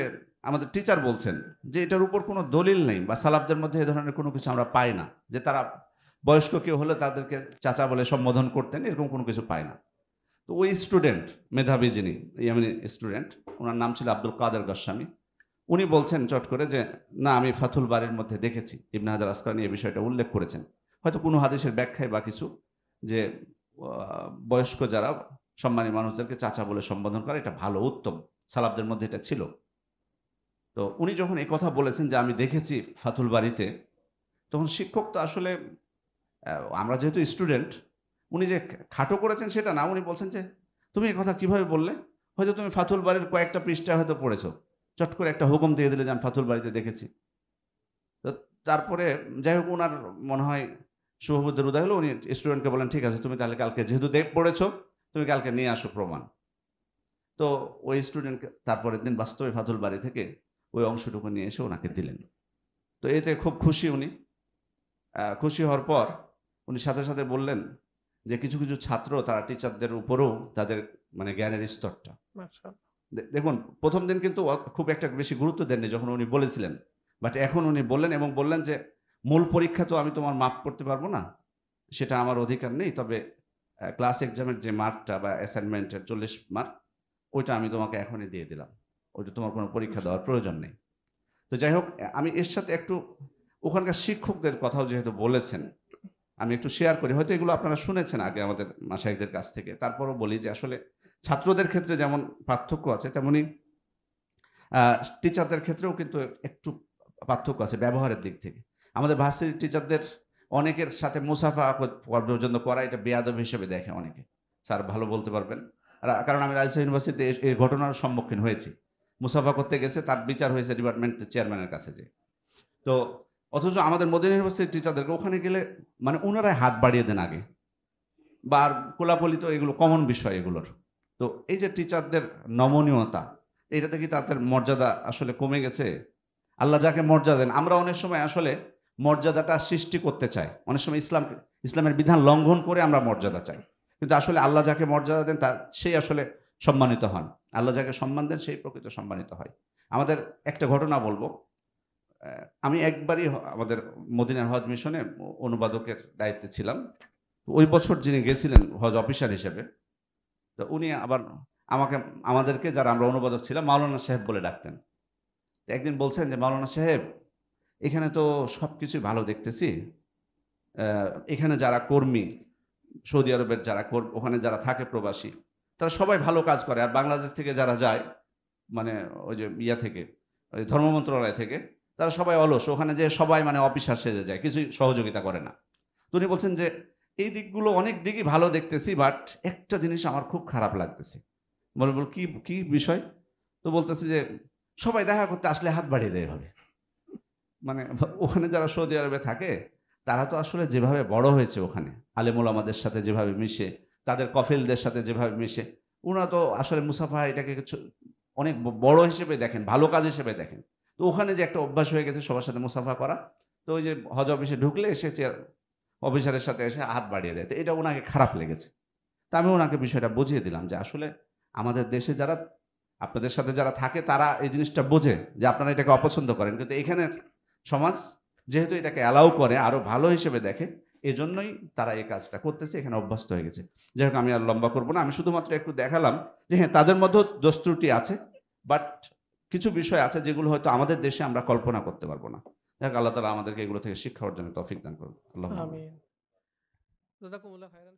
F: আমাদের টিচার বলছেন যে এটার উপর কোনো দলিল নেই বা সালাবদের মধ্যে এ ধরনের কোনো কিছু আমরা পাই না যে তারা বয়স্ক কেউ হলে তাদেরকে চাচা বলে সম্বোধন করতেন এরকম কোনো কিছু পায় না তো ওই স্টুডেন্ট মেধাবী যিনি ইয়ামিনি স্টুডেন্ট ওনার নাম ছিল আব্দুল কাদের গোস্বামী উনি বলছেন চট করে যে না আমি ফাথুল বাড়ির মধ্যে দেখেছি ইবনে হাজার আসকানি এই বিষয়টা উল্লেখ করেছেন হয়তো কোনো হাদিসের ব্যাখ্যায় বা কিছু যে বয়স্ক যারা সম্মানী মানুষদেরকে চাচা বলে সম্বোধন করা এটা ভালো উত্তম সালাবদের মধ্যে এটা ছিল তো উনি যখন এই কথা বলেছেন যে আমি দেখেছি ফাতুল বাড়িতে তখন শিক্ষক তো আসলে আমরা যেহেতু স্টুডেন্ট উনি যে খাটো করেছেন সেটা না উনি বলছেন যে তুমি এ কথা কিভাবে বললে হয়তো তুমি ফাতুল বাড়ির কয়েকটা পৃষ্ঠা হয়তো পড়েছো চট করে একটা হুকুম দিয়ে দিলে যে আমি ফাতুল বাড়িতে দেখেছি তো তারপরে যাই হোক ওনার মনে হয় শুভবুদ্ধের উদয় হলো উনি স্টুডেন্টকে বলেন ঠিক আছে তুমি তাহলে কালকে যেহেতু দেখ পড়েছো তুমি কালকে নিয়ে আসো প্রমাণ তো ওই স্টুডেন্টকে তারপরের দিন বাস্তবে ফাতুল বাড়ি থেকে ওই অংশটুকু নিয়ে এসে ওনাকে দিলেন তো এতে খুব খুশি উনি খুশি হওয়ার পর উনি সাথে সাথে বললেন যে কিছু কিছু ছাত্র তারা টিচারদের উপরেও তাদের মানে জ্ঞানের স্তরটা দেখুন প্রথম দিন কিন্তু খুব একটা বেশি গুরুত্ব দেননি যখন উনি বলেছিলেন বাট এখন উনি বললেন এবং বললেন যে মূল পরীক্ষা তো আমি তোমার মাপ করতে পারবো না সেটা আমার অধিকার নেই তবে ক্লাস এক্সামের যে মার্কটা বা অ্যাসাইনমেন্টের চল্লিশ মার্ক ওইটা আমি তোমাকে এখনই দিয়ে দিলাম ওইটা তোমার কোনো পরীক্ষা দেওয়ার প্রয়োজন নেই তো যাই হোক আমি এর সাথে একটু ওখানকার শিক্ষকদের কথাও যেহেতু বলেছেন আমি একটু শেয়ার করি হয়তো এগুলো আপনারা শুনেছেন আগে আমাদের মাসাইকদের কাছ থেকে তারপরও বলি যে আসলে ছাত্রদের ক্ষেত্রে যেমন পার্থক্য আছে তেমনি টিচারদের ক্ষেত্রেও কিন্তু একটু পার্থক্য আছে ব্যবহারের দিক থেকে আমাদের ভার্সিটির টিচারদের অনেকের সাথে মুসাফা পর্যন্ত করা এটা বেয়াদব হিসেবে দেখে অনেকে স্যার ভালো বলতে পারবেন কারণ আমি রাজশাহী ইউনিভার্সিটিতে এই ঘটনার সম্মুখীন হয়েছি মুসাফা করতে গেছে তার বিচার হয়েছে ডিপার্টমেন্টের চেয়ারম্যানের কাছে যে তো অথচ আমাদের মদিন ইউনিভার্সিটির টিচারদেরকে ওখানে গেলে মানে ওনারাই হাত বাড়িয়ে দেন আগে বা আর কোলাপলি তো এগুলো কমন বিষয় এগুলোর তো এই যে টিচারদের নমনীয়তা এটাতে কি তাদের মর্যাদা আসলে কমে গেছে আল্লাহ যাকে মর্যাদা দেন আমরা অনেক সময় আসলে মর্যাদাটা সৃষ্টি করতে চাই অনেক সময় ইসলাম ইসলামের বিধান লঙ্ঘন করে আমরা মর্যাদা চাই কিন্তু আসলে আল্লাহ যাকে মর্যাদা দেন তার সেই আসলে সম্মানিত হন আল্লাহ যাকে সম্মান দেন সেই প্রকৃত সম্মানিত হয় আমাদের একটা ঘটনা বলবো আমি একবারই আমাদের মদিনার হজ মিশনে অনুবাদকের দায়িত্বে ছিলাম ওই বছর যিনি গেছিলেন হজ অফিসার হিসেবে তো উনি আবার আমাকে আমাদেরকে যারা আমরা অনুবাদক ছিলাম মাওলানা সাহেব বলে ডাকতেন একদিন বলছেন যে মাওলানা সাহেব এখানে তো সব কিছুই ভালো দেখতেছি এখানে যারা কর্মী সৌদি আরবের যারা ওখানে যারা থাকে প্রবাসী তারা সবাই ভালো কাজ করে আর বাংলাদেশ থেকে যারা যায় মানে ওই যে ইয়া থেকে ওই ধর্ম মন্ত্রণালয় থেকে তারা সবাই অলস ওখানে যে সবাই মানে অফিসার সেজে যায় কিছুই সহযোগিতা করে না তো উনি বলছেন যে এই দিকগুলো অনেক দিকই ভালো দেখতেছি বাট একটা জিনিস আমার খুব খারাপ লাগতেছে বলে বল কি কি বিষয় তো বলতেছে যে সবাই দেখা করতে আসলে হাত বাড়িয়ে দেয় হবে মানে ওখানে যারা সৌদি আরবে থাকে তারা তো আসলে যেভাবে বড় হয়েছে ওখানে আলেমুল আমাদের সাথে যেভাবে মিশে তাদের কফিলদের সাথে যেভাবে মিশে ওনারা তো আসলে মুসাফা এটাকে অনেক বড় হিসেবে দেখেন ভালো কাজ হিসেবে দেখেন তো ওখানে যে একটা অভ্যাস হয়ে গেছে সবার সাথে মুসাফা করা তো ওই যে হজ অফিসে ঢুকলে এসে চেয়ার অফিসারের সাথে এসে হাত বাড়িয়ে দেয় তো এটা ওনাকে খারাপ লেগেছে তা আমি ওনাকে বিষয়টা বুঝিয়ে দিলাম যে আসলে আমাদের দেশে যারা আপনাদের সাথে যারা থাকে তারা এই জিনিসটা বোঝে যে আপনারা এটাকে অপছন্দ করেন কিন্তু এখানের সমাজ যেহেতু এটাকে অ্যালাউ করে আরও ভালো হিসেবে দেখে এজন্যই তারা এই কাজটা করতেছে এখানে অভ্যস্ত হয়ে গেছে যাই হোক আমি আর লম্বা করবো না আমি শুধুমাত্র একটু দেখালাম যে হ্যাঁ তাদের মধ্যেও দোষ ত্রুটি আছে বাট কিছু বিষয় আছে যেগুলো হয়তো আমাদের দেশে আমরা কল্পনা করতে পারবো না দেখ আল্লাহ তালা আমাদেরকে এগুলো থেকে শিক্ষা অর্জনের তফিক দান করুন
A: আল্লাহ